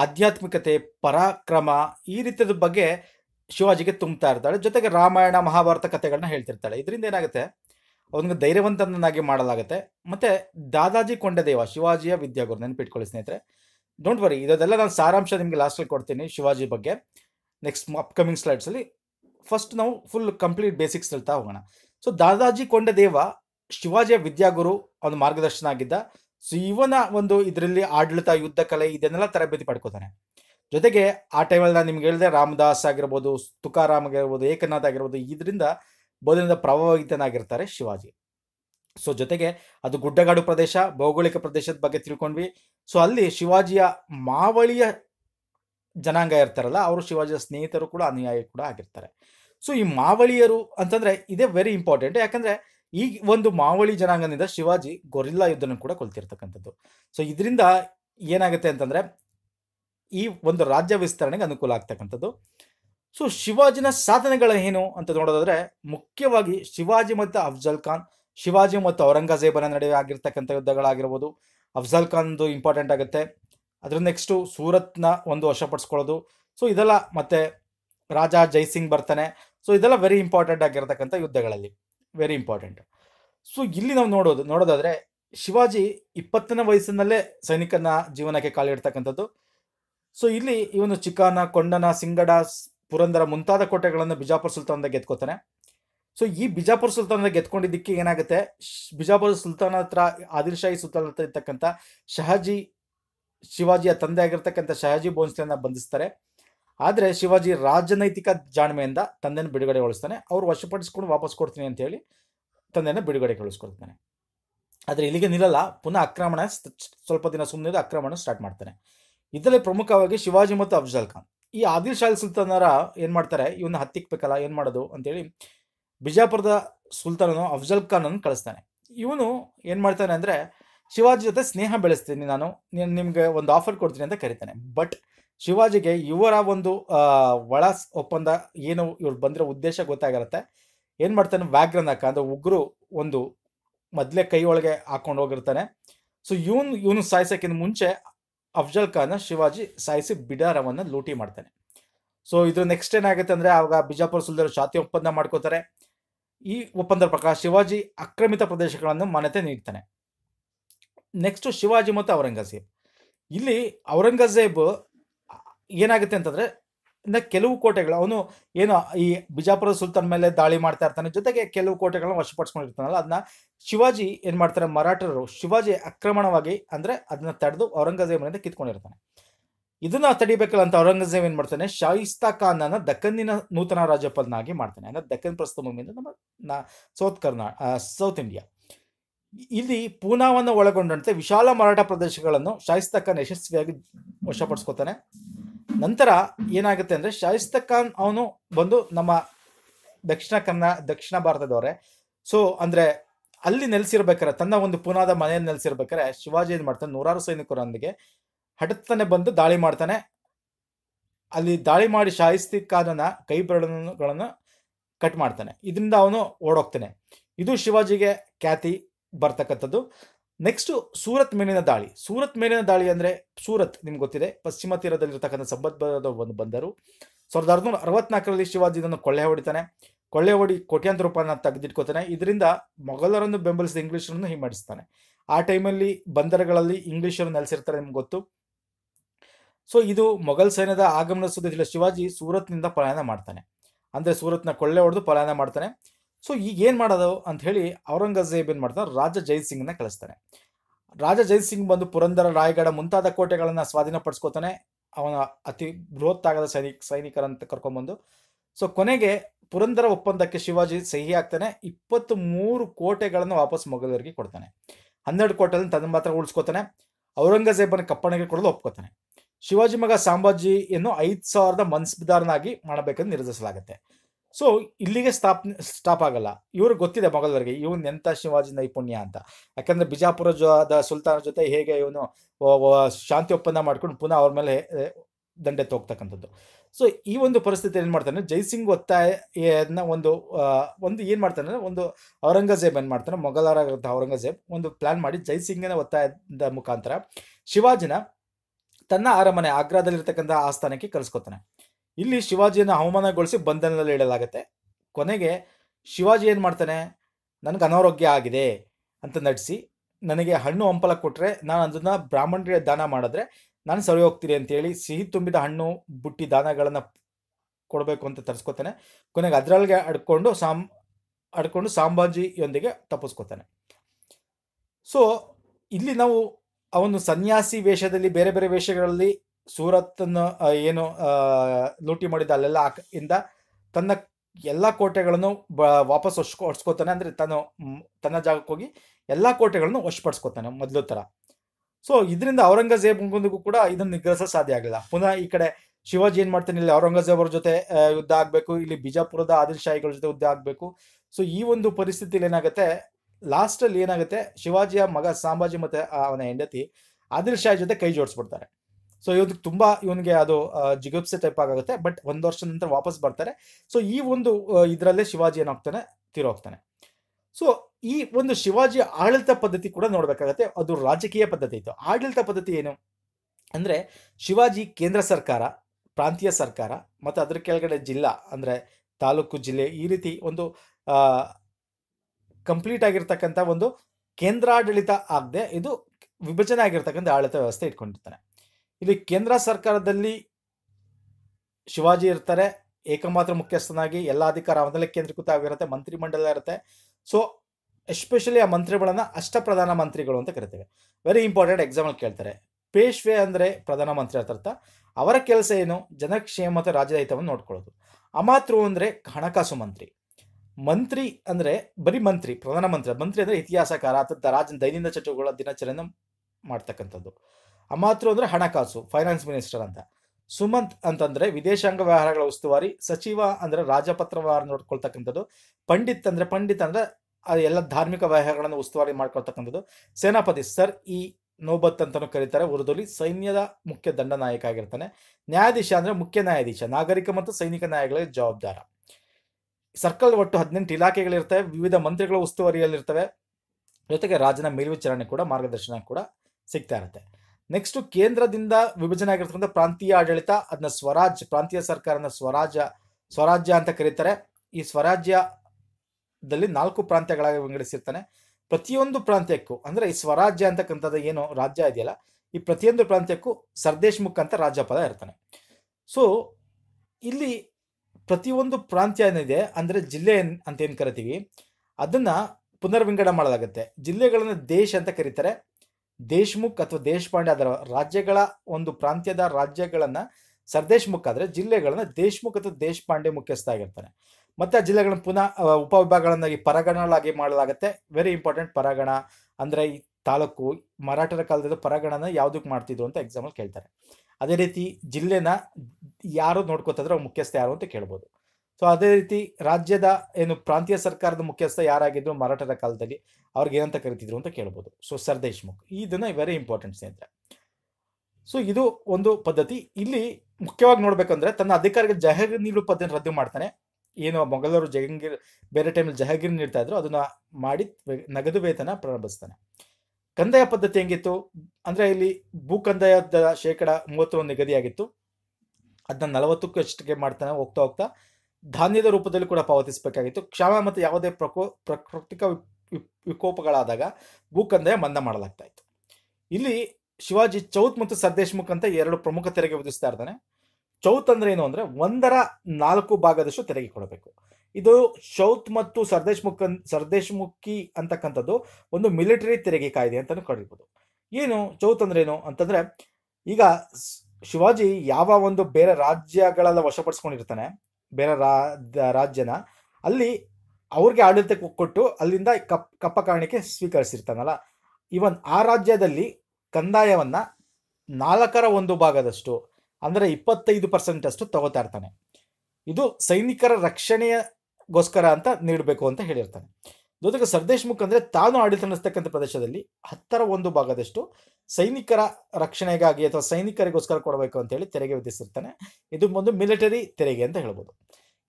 ಆಧ್ಯಾತ್ಮಿಕತೆ ಪರಾಕ್ರಮ ಈ ರೀತಿಯದ ಬಗ್ಗೆ ಶಿವಾಜಿಗೆ ತುಂಬ್ತಾ ಇರ್ತಾಳೆ ಜೊತೆಗೆ ರಾಮಾಯಣ ಮಹಾಭಾರತ ಕಥೆಗಳನ್ನ ಹೇಳ್ತಿರ್ತಾಳೆ ಇದರಿಂದ ಏನಾಗುತ್ತೆ ಅವನಿಗೆ ಧೈರ್ಯವಂತನನ್ನಾಗಿ ಮಾಡಲಾಗುತ್ತೆ ಮತ್ತು ದಾದಾಜಿ ಕೊಂಡದೇವ ಶಿವಾಜಿಯ ವಿದ್ಯಾಗುರು ನೆನಪಿಟ್ಕೊಳ್ಳಿ ಸ್ನೇಹಿತರೆ ಡೋಂಟ್ ವರಿ ಇದೆಲ್ಲ ನಾನು ಸಾರಾಂಶ ನಿಮಗೆ ಲಾಸ್ಟಲ್ಲಿ ಕೊಡ್ತೀನಿ ಶಿವಾಜಿ ಬಗ್ಗೆ ನೆಕ್ಸ್ಟ್ ಅಪ್ಕಮಿಂಗ್ ಸ್ಲೈಡ್ಸಲ್ಲಿ ಫಸ್ಟ್ ನಾವು ಫುಲ್ ಕಂಪ್ಲೀಟ್ ಬೇಸಿಕ್ಸ್ ಹೇಳ್ತಾ ಹೋಗೋಣ ಸೊ ದಾದಾಜಿ ಕೊಂಡದೇವ ಶಿವಾಜಿಯ ವಿದ್ಯಾಗುರು ಅವನು ಮಾರ್ಗದರ್ಶನ ಆಗಿದ್ದ ಸೊ ಇವನ ಒಂದು ಇದರಲ್ಲಿ ಆಡಳಿತ ಯುದ್ಧ ಕಲೆ ಇದನ್ನೆಲ್ಲ ತರಬೇತಿ ಪಡ್ಕೋತಾನೆ ಜೊತೆಗೆ ಆ ಟೈಮಲ್ಲಿ ನಾನು ನಿಮ್ಗೆ ಹೇಳಿದೆ ರಾಮದಾಸ್ ಆಗಿರ್ಬೋದು ತುಕಾರಾಮ್ ಆಗಿರ್ಬೋದು ಏಕನಾಥ್ ಆಗಿರ್ಬೋದು ಇದರಿಂದ ಬೋಧನೆಯಿಂದ ಪ್ರಭಾವಿತನಾಗಿರ್ತಾರೆ ಶಿವಾಜಿ ಸೊ ಜೊತೆಗೆ ಅದು ಗುಡ್ಡಗಾಡು ಪ್ರದೇಶ ಭೌಗೋಳಿಕ ಪ್ರದೇಶದ ಬಗ್ಗೆ ತಿಳ್ಕೊಂಡ್ವಿ ಸೊ ಅಲ್ಲಿ ಶಿವಾಜಿಯ ಮಾವಳಿಯ ಜನಾಂಗ ಇರ್ತಾರಲ್ಲ ಅವರು ಶಿವಾಜಿಯ ಸ್ನೇಹಿತರು ಕೂಡ ಅನುಯಾಯಿ ಕೂಡ ಆಗಿರ್ತಾರೆ ಸೊ ಈ ಮಾವಳಿಯರು ಅಂತಂದ್ರೆ ಇದೇ ವೆರಿ ಇಂಪಾರ್ಟೆಂಟ್ ಯಾಕಂದ್ರೆ ಈ ಒಂದು ಮಾವಳಿ ಜನಾಂಗದಿಂದ ಶಿವಾಜಿ ಗೊರಿಲ್ಲಾ ಯುದ್ಧನ ಕೂಡ ಕೊಲ್ತಿರ್ತಕ್ಕಂಥದ್ದು ಸೊ ಇದರಿಂದ ಏನಾಗುತ್ತೆ ಅಂತಂದ್ರೆ ಈ ಒಂದು ರಾಜ್ಯ ವಿಸ್ತರಣೆಗೆ ಅನುಕೂಲ ಆಗ್ತಕ್ಕಂಥದ್ದು ಸೊ ಶಿವಾಜಿನ ಏನು ಅಂತ ನೋಡೋದಾದ್ರೆ ಮುಖ್ಯವಾಗಿ ಶಿವಾಜಿ ಮತ್ತು ಅಫ್ಜಲ್ ಖಾನ್ ಶಿವಾಜಿ ಮತ್ತು ಔರಂಗಜೇಬನ ನಡುವೆ ಆಗಿರ್ತಕ್ಕಂಥ ಯುದ್ಧಗಳಾಗಿರ್ಬೋದು ಅಫ್ಜಲ್ ಖಾನ್ದು ಇಂಪಾರ್ಟೆಂಟ್ ಆಗುತ್ತೆ ಅದ್ರ ನೆಕ್ಸ್ಟು ಸೂರತ್ನ ಒಂದು ವಶಪಡಿಸ್ಕೊಳ್ಳೋದು ಸೊ ಇದೆಲ್ಲ ಮತ್ತೆ ರಾಜಾ ಜೈಸಿಂಗ್ ಬರ್ತಾನೆ ಸೊ ಇದೆಲ್ಲ ವೆರಿ ಇಂಪಾರ್ಟೆಂಟ್ ಆಗಿರ್ತಕ್ಕಂಥ ಯುದ್ಧಗಳಲ್ಲಿ ವೆರಿ ಇಂಪಾರ್ಟೆಂಟ್ ಸೊ ಇಲ್ಲಿ ನಾವು ನೋಡೋದು ನೋಡೋದಾದ್ರೆ ಶಿವಾಜಿ ಇಪ್ಪತ್ತನೇ ವಯಸ್ಸಿನಲ್ಲೇ ಸೈನಿಕನ ಜೀವನಕ್ಕೆ ಕಾಲಿಡ್ತಕ್ಕಂಥದ್ದು ಸೊ ಇಲ್ಲಿ ಇವನು ಚಿಕ್ಕನ ಕೊಂಡನ ಸಿಂಗಡ ಪುರಂದರ ಮುಂತಾದ ಕೋಟೆಗಳನ್ನು ಬಿಜಾಪುರ ಸುಲ್ತಾನದ ಗೆದ್ಕೋತಾನೆ ಸೊ ಈ ಬಿಜಾಪುರ ಸುಲ್ತಾನದ ಗೆದ್ಕೊಂಡಿದ್ದಕ್ಕೆ ಏನಾಗುತ್ತೆ ಬಿಜಾಪುರ ಸುಲ್ತಾನ ಹತ್ರ ಆದಿಲ್ಶಾಹಿ ಸುಲ್ತಾನ ಹತ್ರ ಇರ್ತಕ್ಕಂಥ ಶಹಾಜಿ ಶಿವಾಜಿಯ ತಂದೆ ಆಗಿರ್ತಕ್ಕಂಥ ಶಹಾಜಿ ಬೋನ್ಸ್ಲೆನ ಬಂಧಿಸ್ತಾರೆ ಆದರೆ ಶಿವಾಜಿ ರಾಜನೈತಿಕ ಜಾಣ್ಮೆಯಿಂದ ತಂದೆನ ಬಿಡುಗಡೆಗೊಳಿಸ್ತಾನೆ ಅವ್ರು ವಶಪಡಿಸ್ಕೊಂಡು ವಾಪಸ್ ಕೊಡ್ತೀನಿ ಅಂತ ಹೇಳಿ ತಂದೆನ ಬಿಡುಗಡೆಗೊಳಿಸ್ಕೊಳ್ತಾನೆ ಆದರೆ ಇಲ್ಲಿಗೆ ನಿಲ್ಲಲ್ಲ ಪುನಃ ಆಕ್ರಮಣ ಸ್ವಲ್ಪ ದಿನ ಸುಮ್ಮನೆ ಆಕ್ರಮಣ ಸ್ಟಾರ್ಟ್ ಮಾಡ್ತಾನೆ ಇದರಲ್ಲಿ ಪ್ರಮುಖವಾಗಿ ಶಿವಾಜಿ ಮತ್ತು ಅಫ್ಜಲ್ ಖಾನ್ ಈ ಆದಿಲ್ ಶಾಹಿ ಸುಲ್ತಾನರ ಏನು ಮಾಡ್ತಾರೆ ಇವನ್ನ ಹತ್ತಿಕ್ಬೇಕಲ್ಲ ಏನು ಮಾಡೋದು ಅಂತೇಳಿ ಬಿಜಾಪುರದ ಸುಲ್ತಾನನು ಅಫ್ಜಲ್ ಅನ್ನು ಕಳಿಸ್ತಾನೆ ಇವನು ಏನು ಮಾಡ್ತಾನೆ ಅಂದರೆ ಶಿವಾಜಿ ಜೊತೆ ಸ್ನೇಹ ಬೆಳೆಸ್ತೀನಿ ನಾನು ನಿಮಗೆ ಒಂದು ಆಫರ್ ಕೊಡ್ತೀನಿ ಅಂತ ಕರಿತಾನೆ ಬಟ್ ಶಿವಾಜಿಗೆ ಇವರ ಒಂದು ಒಳ ಒಪ್ಪಂದ ಏನು ಇವ್ರು ಬಂದಿರೋ ಉದ್ದೇಶ ಗೊತ್ತಾಗಿರುತ್ತೆ ಏನು ಮಾಡ್ತಾನೆ ಹಾಕ ಅಂದರೆ ಉಗ್ರು ಒಂದು ಮೊದಲೇ ಕೈ ಒಳಗೆ ಹಾಕೊಂಡು ಹೋಗಿರ್ತಾನೆ ಸೊ ಇವನು ಇವನು ಸಾಯಿಸೋಕ್ಕಿಂತ ಮುಂಚೆ ಅಫ್ಜಲ್ ಖಾನ್ ಶಿವಾಜಿ ಸಾಯಿಸಿ ಬಿಡಾರವನ್ನು ಲೂಟಿ ಮಾಡ್ತಾನೆ ಸೊ ಇದು ನೆಕ್ಸ್ಟ್ ಏನಾಗುತ್ತೆ ಅಂದರೆ ಆವಾಗ ಬಿಜಾಪುರ ಸುಲ್ದರು ಶಾತಿ ಒಪ್ಪಂದ ಮಾಡ್ಕೋತಾರೆ ಈ ಒಪ್ಪಂದದ ಪ್ರಕಾರ ಶಿವಾಜಿ ಆಕ್ರಮಿತ ಪ್ರದೇಶಗಳನ್ನು ಮಾನ್ಯತೆ ನೀಡ್ತಾನೆ ನೆಕ್ಸ್ಟ್ ಶಿವಾಜಿ ಮತ್ತು ಔರಂಗಜೇಬ್ ಇಲ್ಲಿ ಔರಂಗಜೇಬ್ ಏನಾಗುತ್ತೆ ಅಂತಂದರೆ ಇಂದ ಕೆಲವು ಕೋಟೆಗಳು ಅವನು ಏನು ಈ ಬಿಜಾಪುರ ಸುಲ್ತಾನ್ ಮೇಲೆ ದಾಳಿ ಮಾಡ್ತಾ ಇರ್ತಾನೆ ಜೊತೆಗೆ ಕೆಲವು ಕೋಟೆಗಳನ್ನ ವಶಪಡಿಸ್ಕೊಂಡಿರ್ತಾನಲ್ಲ ಅದನ್ನ ಶಿವಾಜಿ ಏನ್ ಮಾಡ್ತಾರೆ ಮರಾಠರು ಶಿವಾಜಿ ಆಕ್ರಮಣವಾಗಿ ಅಂದ್ರೆ ಅದನ್ನ ತಡೆದು ಔರಂಗಜೇಬನಿಂದ ಕಿತ್ಕೊಂಡಿರ್ತಾನೆ ಇದನ್ನ ತಡಿಬೇಕಲ್ಲ ಅಂತ ಔರಂಗಜೇಬ್ ಏನ್ ಮಾಡ್ತಾನೆ ಶಾಯಿಸ್ತಾ ಖಾನ್ ದಕ್ಕನ್ನಿನ ನೂತನ ರಾಜ್ಯಪಾಲನಾಗಿ ಮಾಡ್ತಾನೆ ಅಂದ್ರೆ ದಕ್ಕನ್ ಪ್ರಸ್ಥಭೂಮಿಯಿಂದ ನಮ್ಮ ಸೌತ್ ಕರ್ನಾ ಸೌತ್ ಇಂಡಿಯಾ ಇಲ್ಲಿ ಪೂನಾವನ್ನು ಒಳಗೊಂಡಂತೆ ವಿಶಾಲ ಮರಾಠ ಪ್ರದೇಶಗಳನ್ನು ಶಾಯಿಸ್ತಾ ಖಾನ್ ಯಶಸ್ವಿಯಾಗಿ ವಶಪಡಿಸ್ಕೋತಾನೆ ನಂತರ ಏನಾಗುತ್ತೆ ಅಂದ್ರೆ ಶಾಯಿಸ್ತ ಖಾನ್ ಅವನು ಬಂದು ನಮ್ಮ ದಕ್ಷಿಣ ಕನ್ನಡ ದಕ್ಷಿಣ ಭಾರತದವರೇ ಸೊ ಅಂದ್ರೆ ಅಲ್ಲಿ ನೆಲೆಸಿರ್ಬೇಕಾರೆ ತನ್ನ ಒಂದು ಪುನಾದ ಮನೆಯಲ್ಲಿ ನೆಲೆಸಿರ್ಬೇಕಾರೆ ಶಿವಾಜಿ ಏನ್ ಮಾಡ್ತಾನೆ ನೂರಾರು ಸೈನಿಕರೊಂದಿಗೆ ಹಠತ್ತನೆ ಬಂದು ದಾಳಿ ಮಾಡ್ತಾನೆ ಅಲ್ಲಿ ದಾಳಿ ಮಾಡಿ ಶಾಯಿಸ್ತಿ ಖಾನನ ಕೈ ಕಟ್ ಮಾಡ್ತಾನೆ ಇದರಿಂದ ಅವನು ಓಡೋಗ್ತಾನೆ ಇದು ಶಿವಾಜಿಗೆ ಖ್ಯಾತಿ ಬರ್ತಕ್ಕಂಥದ್ದು ನೆಕ್ಸ್ಟು ಸೂರತ್ ಮೇಲಿನ ದಾಳಿ ಸೂರತ್ ಮೇಲಿನ ದಾಳಿ ಅಂದರೆ ಸೂರತ್ ನಿಮ್ಗೆ ಗೊತ್ತಿದೆ ಪಶ್ಚಿಮ ತೀರದಲ್ಲಿರ್ತಕ್ಕಂಥ ಸಂಬದ್ಧದ ಒಂದು ಬಂದರು ಸಾವಿರದ ಅರ್ನೂರ ಅರವತ್ನಾಲ್ಕರಲ್ಲಿ ಶಿವಾಜಿ ಇದನ್ನು ಕೊಳ್ಳೆ ಹೊಡಿತಾನೆ ಕೊಳ್ಳೆ ಹೊಡಿ ಕೋಟ್ಯಾಂತರ ರೂಪಾಯಿನ ತೆಗೆದಿಟ್ಕೋತಾನೆ ಇದರಿಂದ ಮೊಘಲರನ್ನು ಬೆಂಬಲಿಸಿದ ಇಂಗ್ಲೀಷರನ್ನು ಹಿಮ್ಮಡಿಸ್ತಾನೆ ಆ ಟೈಮಲ್ಲಿ ಬಂದರಗಳಲ್ಲಿ ಇಂಗ್ಲೀಷರು ನೆಲೆಸಿರ್ತಾರೆ ನಿಮ್ಗೆ ಗೊತ್ತು ಸೊ ಇದು ಮೊಘಲ್ ಸೈನ್ಯದ ಆಗಮನ ಸುದ್ದಿ ಶಿವಾಜಿ ಸೂರತ್ನಿಂದ ಪಲಾಯನ ಮಾಡ್ತಾನೆ ಅಂದರೆ ಸೂರತ್ನ ಕೊಳ್ಳೆ ಹೊಡೆದು ಪಲಾಯನ ಮಾಡ್ತಾನೆ ಸೊ ಈಗ ಏನು ಮಾಡೋದು ಅಂತ ಹೇಳಿ ಔರಂಗಜೇಬ್ ಏನು ಮಾಡ್ತಾನೆ ರಾಜ ಜಯಸಿಂಗ್ನ ಕಳಿಸ್ತಾನೆ ರಾಜ ಜಯಸಿಂಗ್ ಬಂದು ಪುರಂದರ ರಾಯಗಡ ಮುಂತಾದ ಕೋಟೆಗಳನ್ನು ಸ್ವಾಧೀನಪಡಿಸ್ಕೋತಾನೆ ಅವನ ಅತಿ ಬೃಹತ್ತಾಗದ ಸೈನಿಕ ಸೈನಿಕರಂತ ಕರ್ಕೊಂಡ್ಬಂದು ಸೊ ಕೊನೆಗೆ ಪುರಂದರ ಒಪ್ಪಂದಕ್ಕೆ ಶಿವಾಜಿ ಸಹಿ ಆಗ್ತಾನೆ ಇಪ್ಪತ್ತ್ ಮೂರು ಕೋಟೆಗಳನ್ನು ವಾಪಸ್ ಮೊಘಲರಿಗೆ ಕೊಡ್ತಾನೆ ಹನ್ನೆರಡು ಕೋಟೆಗಳನ್ನು ತನ್ನ ಮಾತ್ರ ಉಳಿಸ್ಕೋತಾನೆ ಔರಂಗಜೇಬನ ಕಪ್ಪಣೆಗೆ ಕೊಡಲು ಒಪ್ಕೋತಾನೆ ಶಿವಾಜಿ ಮಗ ಸಾಂಬಾಜಿಯನ್ನು ಐದು ಸಾವಿರದ ಮನ್ಸ್ಬಿದಾರನಾಗಿ ಮಾಡಬೇಕೆಂದು ನಿರ್ಧರಿಸಲಾಗುತ್ತೆ ಸೊ ಇಲ್ಲಿಗೆ ಸ್ಟಾಪ್ ಸ್ಟಾಪ್ ಆಗಲ್ಲ ಇವ್ರಿಗೆ ಗೊತ್ತಿದೆ ಮೊಘಲರಿಗೆ ಇವನು ಎಂಥ ಶಿವಾಜಿ ನೈಪುಣ್ಯ ಅಂತ ಯಾಕಂದ್ರೆ ಬಿಜಾಪುರ ಜೊದ ಸುಲ್ತಾನ ಜೊತೆ ಹೇಗೆ ಇವನು ಶಾಂತಿ ಒಪ್ಪಂದ ಮಾಡ್ಕೊಂಡು ಪುನಃ ಅವ್ರ ಮೇಲೆ ದಂಡೆ ತೋಗ್ತಕ್ಕಂಥದ್ದು ಸೊ ಈ ಒಂದು ಪರಿಸ್ಥಿತಿ ಏನು ಮಾಡ್ತಾನೆ ಜೈಸಿಂಗ್ ಒತ್ತಾಯನ ಒಂದು ಒಂದು ಏನು ಮಾಡ್ತಾನೆ ಒಂದು ಔರಂಗಜೇಬ್ ಏನು ಮಾಡ್ತಾನೆ ಮೊಘಲರಾಗಿರುವಂಥ ಔರಂಗಜೇಬ್ ಒಂದು ಪ್ಲಾನ್ ಮಾಡಿ ಜೈಸಿಂಗನ ಒತ್ತಾಯದ ಮುಖಾಂತರ ಶಿವಾಜಿನ ತನ್ನ ಅರಮನೆ ಆಗ್ರಾದಲ್ಲಿರ್ತಕ್ಕಂಥ ಆಸ್ಥಾನಕ್ಕೆ ಕಳಿಸ್ಕೊತಾನೆ ಇಲ್ಲಿ ಶಿವಾಜಿಯನ್ನು ಅವಮಾನಗೊಳಿಸಿ ಬಂಧನದಲ್ಲಿ ಇಡಲಾಗುತ್ತೆ ಕೊನೆಗೆ ಶಿವಾಜಿ ಏನು ಮಾಡ್ತಾನೆ ನನಗೆ ಅನಾರೋಗ್ಯ ಆಗಿದೆ ಅಂತ ನಟಿಸಿ ನನಗೆ ಹಣ್ಣು ಹಂಪಲ ಕೊಟ್ಟರೆ ನಾನು ಅದನ್ನು ಬ್ರಾಹ್ಮಣರಿಗೆ ದಾನ ಮಾಡಿದ್ರೆ ನಾನು ಸರಿ ಹೋಗ್ತೀನಿ ಅಂತೇಳಿ ಸಿಹಿ ತುಂಬಿದ ಹಣ್ಣು ಬುಟ್ಟಿ ದಾನಗಳನ್ನು ಕೊಡಬೇಕು ಅಂತ ತರಿಸ್ಕೊತಾನೆ ಕೊನೆಗೆ ಅದರೊಳಗೆ ಅಡ್ಕೊಂಡು ಸಾಮ್ ಅಡ್ಕೊಂಡು ಸಾಂಬಾಜಿಯೊಂದಿಗೆ ತಪ್ಪಿಸ್ಕೊತಾನೆ ಸೊ ಇಲ್ಲಿ ನಾವು ಅವನು ಸನ್ಯಾಸಿ ವೇಷದಲ್ಲಿ ಬೇರೆ ಬೇರೆ ವೇಷಗಳಲ್ಲಿ ಸೂರತ್ನ ಏನು ಲೂಟಿ ಮಾಡಿದ ಅಲ್ಲೆಲ್ಲ ಇಂದ ತನ್ನ ಎಲ್ಲ ಕೋಟೆಗಳನ್ನು ಬ ವಾಪಸ್ ಹೊಸ್ಕೊ ಅಂದ್ರೆ ಅಂದರೆ ತಾನು ತನ್ನ ಜಾಗಕ್ಕೆ ಹೋಗಿ ಎಲ್ಲ ಕೋಟೆಗಳನ್ನು ವಶಪಡಿಸ್ಕೋತಾನೆ ಮೊದಲು ಥರ ಸೊ ಇದರಿಂದ ಔರಂಗಜೇಬ್ಗೊಂದಿಗೂ ಕೂಡ ಇದನ್ನು ನಿಗ್ರಹಿಸ ಸಾಧ್ಯ ಆಗಲಿಲ್ಲ ಪುನಃ ಈ ಕಡೆ ಶಿವಾಜಿ ಏನು ಮಾಡ್ತಾನೆ ಇಲ್ಲಿ ಔರಂಗಜೇಬ್ ಅವ್ರ ಜೊತೆ ಯುದ್ಧ ಆಗಬೇಕು ಇಲ್ಲಿ ಬಿಜಾಪುರದ ಆದಿಲ್ಶಾಹಿಗಳ ಜೊತೆ ಯುದ್ಧ ಆಗಬೇಕು ಸೊ ಈ ಒಂದು ಪರಿಸ್ಥಿತಿಯಲ್ಲಿ ಏನಾಗುತ್ತೆ ಲಾಸ್ಟಲ್ಲಿ ಏನಾಗುತ್ತೆ ಶಿವಾಜಿಯ ಮಗ ಸಾಂಬಾಜಿ ಮತ್ತೆ ಅವನ ಹೆಂಡತಿ ಆದಿಲ್ ಶಾಹಿ ಜೊತೆ ಕೈ ಜೋಡಿಸ್ಬಿಡ್ತಾರೆ ಸೊ ಇವತ್ತು ತುಂಬಾ ಇವನಿಗೆ ಅದು ಜಿಗುಪ್ಸೆ ಟೈಪ್ ಆಗುತ್ತೆ ಬಟ್ ಒಂದು ವರ್ಷದ ನಂತರ ವಾಪಸ್ ಬರ್ತಾರೆ ಸೊ ಈ ಒಂದು ಇದರಲ್ಲೇ ಶಿವಾಜಿ ಏನಾಗ್ತಾನೆ ಹೋಗ್ತಾನೆ ಸೊ ಈ ಒಂದು ಶಿವಾಜಿ ಆಡಳಿತ ಪದ್ಧತಿ ಕೂಡ ನೋಡ್ಬೇಕಾಗತ್ತೆ ಅದು ರಾಜಕೀಯ ಪದ್ಧತಿ ಇತ್ತು ಆಡಳಿತ ಪದ್ಧತಿ ಏನು ಅಂದರೆ ಶಿವಾಜಿ ಕೇಂದ್ರ ಸರ್ಕಾರ ಪ್ರಾಂತೀಯ ಸರ್ಕಾರ ಮತ್ತು ಅದ್ರ ಕೆಳಗಡೆ ಜಿಲ್ಲಾ ಅಂದರೆ ತಾಲೂಕು ಜಿಲ್ಲೆ ಈ ರೀತಿ ಒಂದು ಕಂಪ್ಲೀಟ್ ಆಗಿರ್ತಕ್ಕಂಥ ಒಂದು ಕೇಂದ್ರಾಡಳಿತ ಆಗದೆ ಇದು ವಿಭಜನೆ ಆಗಿರ್ತಕ್ಕಂಥ ಆಡಳಿತ ವ್ಯವಸ್ಥೆ ಇಟ್ಕೊಂಡಿರ್ತಾನೆ ಇಲ್ಲಿ ಕೇಂದ್ರ ಸರ್ಕಾರದಲ್ಲಿ ಶಿವಾಜಿ ಇರ್ತಾರೆ ಏಕಮಾತ್ರ ಮುಖ್ಯಸ್ಥನಾಗಿ ಎಲ್ಲ ಅಧಿಕಾರ ಅವನಲ್ಲಿ ಕೇಂದ್ರೀಕೃತ ಆಗಿರುತ್ತೆ ಮಂತ್ರಿಮಂಡಲ ಇರುತ್ತೆ ಸೊ ಎಸ್ಪೆಷಲಿ ಆ ಮಂತ್ರಿಗಳನ್ನ ಅಷ್ಟ ಪ್ರಧಾನ ಮಂತ್ರಿಗಳು ಅಂತ ಕರಿತೇವೆ ವೆರಿ ಇಂಪಾರ್ಟೆಂಟ್ ಎಕ್ಸಾಂಪಲ್ ಕೇಳ್ತಾರೆ ಪೇಶ್ವೆ ಪ್ರಧಾನ ಮಂತ್ರಿ ಅರ್ಥ ಅವರ ಕೆಲಸ ಏನು ಜನಕ್ಷೇಮ ಮತ್ತು ರಾಜ್ಯದ ಹಿತವನ್ನು ನೋಡ್ಕೊಳ್ಳೋದು ಅಮಾತೃ ಅಂದ್ರೆ ಹಣಕಾಸು ಮಂತ್ರಿ ಮಂತ್ರಿ ಅಂದ್ರೆ ಬರೀ ಮಂತ್ರಿ ಪ್ರಧಾನಮಂತ್ರಿ ಮಂತ್ರಿ ಅಂದ್ರೆ ಇತಿಹಾಸಕಾರ ಅಥವಾ ರಾಜ್ಯ ದೈನಂದಿನ ಚಟುವಟಿಕೆಗಳ ದಿನಾಚರಣೆಯನ್ನು ಮಾಡ್ತಕ್ಕಂಥದ್ದು ಅಮಾತ್ರು ಅಂದರೆ ಹಣಕಾಸು ಫೈನಾನ್ಸ್ ಮಿನಿಸ್ಟರ್ ಅಂತ ಸುಮಂತ್ ಅಂತಂದರೆ ವಿದೇಶಾಂಗ ವ್ಯವಹಾರಗಳ ಉಸ್ತುವಾರಿ ಸಚಿವ ಅಂದ್ರೆ ರಾಜಪತ್ರ ವ್ಯವಹಾರ ನೋಡ್ಕೊಳ್ತಕ್ಕಂಥದ್ದು ಪಂಡಿತ್ ಅಂದರೆ ಪಂಡಿತ್ ಅಂದ್ರೆ ಎಲ್ಲ ಧಾರ್ಮಿಕ ವ್ಯವಹಾರಗಳನ್ನು ಉಸ್ತುವಾರಿ ಮಾಡ್ಕೊಳ್ತಕ್ಕಂಥದ್ದು ಸೇನಾಪತಿ ಸರ್ ಈ ನೋಬತ್ ಅಂತಲೂ ಕರೀತಾರೆ ಉರ್ದುಲಿ ಸೈನ್ಯದ ಮುಖ್ಯ ದಂಡ ನಾಯಕ ಆಗಿರ್ತಾನೆ ನ್ಯಾಯಾಧೀಶ ಅಂದರೆ ಮುಖ್ಯ ನ್ಯಾಯಾಧೀಶ ನಾಗರಿಕ ಮತ್ತು ಸೈನಿಕ ನ್ಯಾಯಗಳಿಗೆ ಜವಾಬ್ದಾರ ಸರ್ಕಲ್ ಒಟ್ಟು ಹದಿನೆಂಟು ಇಲಾಖೆಗಳಿರ್ತವೆ ವಿವಿಧ ಮಂತ್ರಿಗಳ ಉಸ್ತುವಾರಿಯಲ್ಲಿರ್ತವೆ ಜೊತೆಗೆ ರಾಜನ ಮೇಲ್ವಿಚಾರಣೆ ಕೂಡ ಮಾರ್ಗದರ್ಶನ ಕೂಡ ಸಿಗ್ತಾ ಇರುತ್ತೆ ನೆಕ್ಸ್ಟ್ ಕೇಂದ್ರದಿಂದ ವಿಭಜನೆ ಆಗಿರ್ತಕ್ಕಂಥ ಪ್ರಾಂತೀಯ ಆಡಳಿತ ಅದನ್ನ ಸ್ವರಾಜ್ಯ ಪ್ರಾಂತೀಯ ಸರ್ಕಾರನ ಸ್ವರಾಜ್ಯ ಸ್ವರಾಜ್ಯ ಅಂತ ಕರೀತಾರೆ ಈ ಸ್ವರಾಜ್ಯದಲ್ಲಿ ನಾಲ್ಕು ಪ್ರಾಂತ್ಯಗಳಾಗಿ ವಿಂಗಡಿಸಿರ್ತಾನೆ ಪ್ರತಿಯೊಂದು ಪ್ರಾಂತ್ಯಕ್ಕೂ ಅಂದ್ರೆ ಈ ಸ್ವರಾಜ್ಯ ಅಂತಕ್ಕಂಥದ್ದು ಏನು ರಾಜ್ಯ ಇದೆಯಲ್ಲ ಈ ಪ್ರತಿಯೊಂದು ಪ್ರಾಂತ್ಯಕ್ಕೂ ಸರ್ದೇಶ್ ಮುಖ ಅಂತ ರಾಜ್ಯಪಾಲ ಇರ್ತಾನೆ ಸೊ ಇಲ್ಲಿ ಪ್ರತಿಯೊಂದು ಪ್ರಾಂತ್ಯ ಏನಿದೆ ಅಂದ್ರೆ ಜಿಲ್ಲೆ ಅಂತ ಏನು ಕರಿತೀವಿ ಅದನ್ನ ಪುನರ್ವಿಂಗಡ ಮಾಡಲಾಗುತ್ತೆ ಜಿಲ್ಲೆಗಳನ್ನು ದೇಶ ಅಂತ ಕರೀತಾರೆ ದೇಶ್ಮುಖ್ ಅಥವಾ ದೇಶಪಾಂಡೆ ಅದರ ರಾಜ್ಯಗಳ ಒಂದು ಪ್ರಾಂತ್ಯದ ರಾಜ್ಯಗಳನ್ನು ಸರ್ದೇಶ್ಮುಖ್ ಆದರೆ ಜಿಲ್ಲೆಗಳನ್ನು ದೇಶಮುಖ ಅಥವಾ ದೇಶಪಾಂಡೆ ಮುಖ್ಯಸ್ಥ ಆಗಿರ್ತಾರೆ ಮತ್ತೆ ಆ ಜಿಲ್ಲೆಗಳನ್ನು ಪುನಃ ಉಪವಿಭಾಗಗಳನ್ನಾಗಿ ಪರಗಣಗಳಾಗಿ ಮಾಡಲಾಗುತ್ತೆ ವೆರಿ ಇಂಪಾರ್ಟೆಂಟ್ ಪರಗಣ ಅಂದರೆ ಈ ತಾಲೂಕು ಮರಾಠರ ಕಾಲದಲ್ಲಿ ಪರಗಣನ ಯಾವುದಕ್ಕೆ ಮಾಡ್ತಿದ್ರು ಅಂತ ಎಕ್ಸಾಂಪಲ್ ಕೇಳ್ತಾರೆ ಅದೇ ರೀತಿ ಜಿಲ್ಲೆನ ಯಾರು ನೋಡ್ಕೋತಿದ್ರೆ ಅವ್ರ ಮುಖ್ಯಸ್ಥ ಯಾರು ಅಂತ ಕೇಳ್ಬೋದು ಸೊ ಅದೇ ರೀತಿ ರಾಜ್ಯದ ಏನು ಪ್ರಾಂತೀಯ ಸರ್ಕಾರದ ಮುಖ್ಯಸ್ಥ ಯಾರಾಗಿದ್ರು ಮರಾಠರ ಕಾಲದಲ್ಲಿ ಅವ್ರಿಗೆ ಏನಂತ ಕರಿತಿದ್ರು ಅಂತ ಕೇಳ್ಬೋದು ಸೊ ಸರ್ ದೇಶ್ಮುಖ್ ಇದನ್ನ ವೆರಿ ಇಂಪಾರ್ಟೆಂಟ್ ಸ್ನೇಹಿತರೆ ಸೊ ಇದು ಒಂದು ಪದ್ಧತಿ ಇಲ್ಲಿ ಮುಖ್ಯವಾಗಿ ನೋಡ್ಬೇಕಂದ್ರೆ ತನ್ನ ಅಧಿಕಾರಿಗೆ ಜಹಗೀರ್ ನೀಡುವ ಪದ್ಧತಿ ರದ್ದು ಮಾಡ್ತಾನೆ ಏನು ಮೊಘಲರು ಜಹಂಗೀರ್ ಬೇರೆ ಟೈಮಲ್ಲಿ ಜಹಗೀರ್ ನೀಡ್ತಾ ಇದ್ರು ಅದನ್ನ ಮಾಡಿ ನಗದು ವೇತನ ಪ್ರಾರಂಭಿಸ್ತಾನೆ ಕಂದಾಯ ಪದ್ಧತಿ ಹೆಂಗಿತ್ತು ಅಂದ್ರೆ ಇಲ್ಲಿ ಭೂ ಕಂದಾಯದ ಶೇಕಡ ಮೂವತ್ತೊಂದು ನಿಗದಿಯಾಗಿತ್ತು ಅದನ್ನ ನಲವತ್ತಕ್ಕೂ ಹೆಚ್ಚಿಗೆ ಮಾಡ್ತಾನೆ ಹೋಗ್ತಾ ಹೋಗ್ತಾ ಧಾನ್ಯದ ರೂಪದಲ್ಲಿ ಕೂಡ ಪಾವತಿಸಬೇಕಾಗಿತ್ತು ಕ್ಷಾಮ ಮತ್ತು ಯಾವುದೇ ಪ್ರಕೋ ಪ್ರಾಕೃತಿಕ ವಿಕೋಪಗಳಾದಾಗ ಭೂಕಂದಾಯ ಮಂದ ಮಾಡಲಾಗ್ತಾ ಇತ್ತು ಇಲ್ಲಿ ಶಿವಾಜಿ ಚೌತ್ ಮತ್ತು ಸರ್ದೇಶ್ಮುಖ್ ಅಂತ ಎರಡು ಪ್ರಮುಖ ತೆರಿಗೆ ವಿಧಿಸ್ತಾ ಇರ್ತಾನೆ ಚೌತ್ ಅಂದ್ರೆ ಏನು ಅಂದ್ರೆ ಒಂದರ ನಾಲ್ಕು ಭಾಗದಷ್ಟು ತೆರಿಗೆ ಕೊಡಬೇಕು ಇದು ಚೌತ್ ಮತ್ತು ಸರ್ದೇಶ್ಮುಖ್ ಸರ್ದೇಶ್ಮುಖಿ ಅಂತಕ್ಕಂಥದ್ದು ಒಂದು ಮಿಲಿಟರಿ ತೆರಿಗೆ ಕಾಯ್ದೆ ಅಂತ ಕರೀಬಹುದು ಏನು ಚೌತ್ ಅಂದ್ರೆ ಏನು ಅಂತಂದ್ರೆ ಈಗ ಶಿವಾಜಿ ಯಾವ ಒಂದು ಬೇರೆ ರಾಜ್ಯಗಳೆಲ್ಲ ವಶಪಡಿಸ್ಕೊಂಡಿರ್ತಾನೆ ಬೇರೆ ರಾ ರಾಜ್ಯನ ಅಲ್ಲಿ ಅವ್ರಿಗೆ ಆಡಳಿತ ಕೊಟ್ಟು ಅಲ್ಲಿಂದ ಕಪ್ ಕಪ್ಪ ಕಾಣಿಕೆ ಸ್ವೀಕರಿಸಿರ್ತಾನಲ್ಲ ಇವನ್ ಆ ರಾಜ್ಯದಲ್ಲಿ ಕಂದಾಯವನ್ನು ನಾಲ್ಕರ ಒಂದು ಭಾಗದಷ್ಟು ಅಂದರೆ ಇಪ್ಪತ್ತೈದು ಅಷ್ಟು ತಗೋತಾ ಇರ್ತಾನೆ ಇದು ಸೈನಿಕರ ರಕ್ಷಣೆಯ ಗೋಸ್ಕರ ಅಂತ ನೀಡಬೇಕು ಅಂತ ಹೇಳಿರ್ತಾನೆ ಜೊತೆಗೆ ಸರ್ದೇಶ್ಮುಖ್ ಅಂದರೆ ತಾನು ಆಡಳಿತ ನಡೆಸ್ತಕ್ಕಂಥ ಪ್ರದೇಶದಲ್ಲಿ ಹತ್ತರ ಒಂದು ಭಾಗದಷ್ಟು ಸೈನಿಕರ ರಕ್ಷಣೆಗಾಗಿ ಅಥವಾ ಸೈನಿಕರಿಗೋಸ್ಕರ ಕೊಡಬೇಕು ಅಂತ ಹೇಳಿ ತೆರಿಗೆ ವಿಧಿಸಿರ್ತಾನೆ ಇದು ಒಂದು ಮಿಲಿಟರಿ ತೆರಿಗೆ ಅಂತ ಹೇಳ್ಬೋದು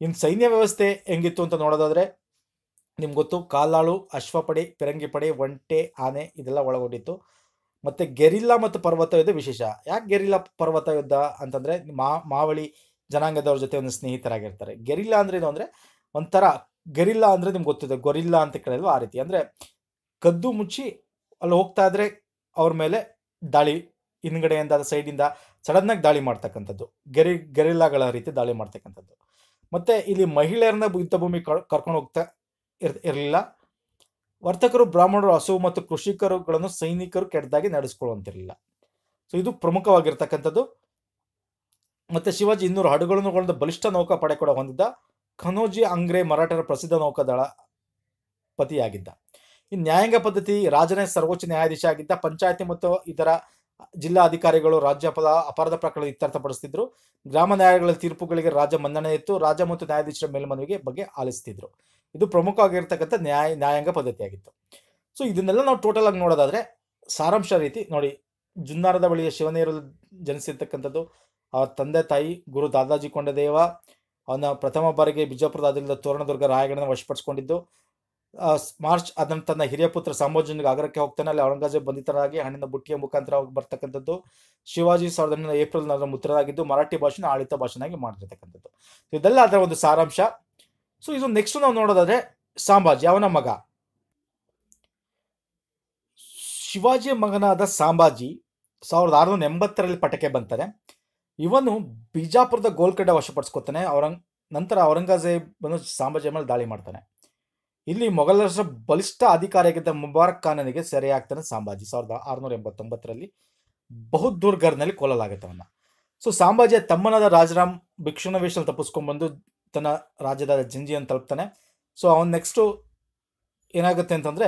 ಇನ್ನು ಸೈನ್ಯ ವ್ಯವಸ್ಥೆ ಹೆಂಗಿತ್ತು ಅಂತ ನೋಡೋದಾದ್ರೆ ನಿಮ್ಗೆ ಗೊತ್ತು ಕಾಲಾಳು ಅಶ್ವಪಡೆ ಪಡೆ ಒಂಟೆ ಆನೆ ಇದೆಲ್ಲ ಒಳಗೊಂಡಿತ್ತು ಮತ್ತು ಗೆರಿಲ್ಲಾ ಮತ್ತು ಪರ್ವತ ಯುದ್ಧ ವಿಶೇಷ ಯಾಕೆ ಗೆರಿಲ್ಲಾ ಪರ್ವತ ಯುದ್ಧ ಅಂತಂದರೆ ಮಾ ಮಾವಳಿ ಜನಾಂಗದವ್ರ ಜೊತೆ ಒಂದು ಸ್ನೇಹಿತರಾಗಿರ್ತಾರೆ ಗೆರಿಲ್ಲಾ ಅಂದ್ರೆ ಏನು ಅಂದರೆ ಒಂಥರ ಗರಿಲ್ಲಾ ಅಂದರೆ ನಿಮ್ಗೆ ಗೊತ್ತಿದೆ ಗೊರಿಲ್ಲ ಅಂತ ಕೇಳಲ್ವ ಆ ರೀತಿ ಅಂದರೆ ಕದ್ದು ಮುಚ್ಚಿ ಅಲ್ಲಿ ಹೋಗ್ತಾ ಇದ್ರೆ ಅವ್ರ ಮೇಲೆ ದಾಳಿ ಹಿಂದ್ಗಡೆಯಿಂದ ಸೈಡಿಂದ ಸಡನ್ನಾಗಿ ದಾಳಿ ಮಾಡ್ತಕ್ಕಂಥದ್ದು ಗೆರಿ ಗೆರಿಲ್ಲಾಗಳ ರೀತಿ ದಾಳಿ ಮಾಡ್ತಕ್ಕಂಥದ್ದು ಮತ್ತು ಇಲ್ಲಿ ಮಹಿಳೆಯರನ್ನ ಭೂಮಿ ಕರ್ಕೊಂಡು ಹೋಗ್ತಾ ಇರ್ ಇರಲಿಲ್ಲ ವರ್ತಕರು ಬ್ರಾಹ್ಮಣರು ಹಸು ಮತ್ತು ಕೃಷಿಕರುಗಳನ್ನು ಸೈನಿಕರು ಕೆಟ್ಟದಾಗಿ ನಡೆಸ್ಕೊಳ್ಳುವಂತಿರಲಿಲ್ಲ ಸೊ ಇದು ಪ್ರಮುಖವಾಗಿರ್ತಕ್ಕಂಥದ್ದು ಮತ್ತು ಶಿವಾಜಿ ಇನ್ನೂರು ಹಾಡುಗಳನ್ನು ಒಳಗೊಂಡ ಬಲಿಷ್ಠ ನೌಕಾಪಡೆ ಕೂಡ ಹೊಂದಿದ್ದ ಕನೋಜಿ ಅಂಗ್ರೆ ಮರಾಠರ ಪ್ರಸಿದ್ಧ ನೌಕಾದಳ ಪತಿಯಾಗಿದ್ದ ಈ ನ್ಯಾಯಾಂಗ ಪದ್ಧತಿ ರಾಜನೇ ಸರ್ವೋಚ್ಚ ನ್ಯಾಯಾಧೀಶ ಆಗಿದ್ದ ಪಂಚಾಯತಿ ಮತ್ತು ಇತರ ಜಿಲ್ಲಾ ಅಧಿಕಾರಿಗಳು ರಾಜ್ಯಪದ ಅಪರಾಧ ಪ್ರಕರಣ ಇತ್ಯರ್ಥಪಡಿಸ್ತಿದ್ರು ಗ್ರಾಮ ನ್ಯಾಯಾಲಯಗಳ ತೀರ್ಪುಗಳಿಗೆ ರಾಜ ಮನ್ನಣೆ ಇತ್ತು ರಾಜ ಮತ್ತು ನ್ಯಾಯಾಧೀಶರ ಮೇಲ್ಮನವಿಗೆ ಬಗ್ಗೆ ಆಲಿಸುತ್ತಿದ್ದರು ಇದು ಪ್ರಮುಖವಾಗಿರ್ತಕ್ಕಂಥ ನ್ಯಾಯ ನ್ಯಾಯಾಂಗ ಪದ್ಧತಿಯಾಗಿತ್ತು ಸೊ ಇದನ್ನೆಲ್ಲ ನಾವು ಟೋಟಲ್ ಆಗಿ ನೋಡೋದಾದ್ರೆ ಸಾರಾಂಶ ರೀತಿ ನೋಡಿ ಜುನ್ನಾರದ ಬಳಿಯ ಶಿವನೇರಲು ಜನಿಸಿರ್ತಕ್ಕಂಥದ್ದು ಅವರ ತಂದೆ ತಾಯಿ ಗುರು ದಾದಾಜಿ ಕೊಂಡದೇವ ಅವನ ಪ್ರಥಮ ಬಾರಿಗೆ ಬಿಜಾಪುರದ ಆದಿಲ್ದ ತೋರಣದುರ್ಗ ರಾಯಗಡನ ವಶಪಡಿಸಿಕೊಂಡಿದ್ದು ಮಾರ್ಚ್ ಅದನ್ನ ತನ್ನ ಹಿರಿಯ ಪುತ್ರ ಸಂಭೋಜನಿಗೆ ಆಗ್ರಹಕ್ಕೆ ಹೋಗ್ತಾನೆ ಅಲ್ಲಿ ಔರಂಗಜೇಬ್ ಬಂಧಿತರಾಗಿ ಹಣ್ಣಿನ ಬುಟ್ಟಿಯ ಮುಖಾಂತರ ಬರ್ತಕ್ಕಂಥದ್ದು ಶಿವಾಜಿ ಸಾವಿರದ ಒಂಬೈನೂರ ಏಪ್ರಿಲ್ ನಲ್ಲಿ ಮುತ್ರರಾಗಿದ್ದು ಮರಾಠಿ ಭಾಷೆನ ಆಳಿತ ಭಾಷೆನಾಗಿ ಮಾಡಿರ್ತಕ್ಕಂಥದ್ದು ಇದೆಲ್ಲ ಅದರ ಒಂದು ಸಾರಾಂಶ ಸೊ ಇದು ನೆಕ್ಸ್ಟ್ ನಾವು ನೋಡೋದಾದ್ರೆ ಸಾಂಬಾಜಿ ಅವನ ಮಗ ಶಿವಾಜಿಯ ಮಗನಾದ ಸಾಂಬಾಜಿ ಸಾವಿರದ ಆರುನೂರ ಎಂಬತ್ತರಲ್ಲಿ ಪಟಕೆ ಬಂತಾನೆ ಇವನು ಬಿಜಾಪುರದ ಗೋಲ್ಕಡೆ ವಶಪಡಿಸ್ಕೊತಾನೆ ಅವರಂಗ್ ನಂತರ ಔರಂಗಜೇಬನು ಸಾಂಬಾಜಿ ಮೇಲೆ ದಾಳಿ ಮಾಡ್ತಾನೆ ಇಲ್ಲಿ ಮೊಘಲರ ಬಲಿಷ್ಠ ಅಧಿಕಾರಿಯಾಗಿದ್ದ ಮುಬಾರಕ್ ಖಾನನಿಗೆ ಸೆರೆಯಾಗ್ತಾನೆ ಸಾಂಬಾಜಿ ಸಾವಿರದ ಆರುನೂರ ಎಂಬತ್ತೊಂಬತ್ತರಲ್ಲಿ ಬಹುದುರ್ಗರ್ನಲ್ಲಿ ಕೊಲ್ಲಲಾಗುತ್ತೆ ಅವನ್ನ ಸೊ ಸಾಂಬಾಜಿಯ ತಮ್ಮನಾದ ರಾಜರಾಮ್ ತಪ್ಪಿಸ್ಕೊಂಡ್ ತಪ್ಪಿಸ್ಕೊಂಡ್ಬಂದು ತನ್ನ ರಾಜ್ಯದ ಜಿಂಜಿಯನ್ನು ತಲುಪ್ತಾನೆ ಸೊ ಅವನು ನೆಕ್ಸ್ಟು ಏನಾಗುತ್ತೆ ಅಂತಂದರೆ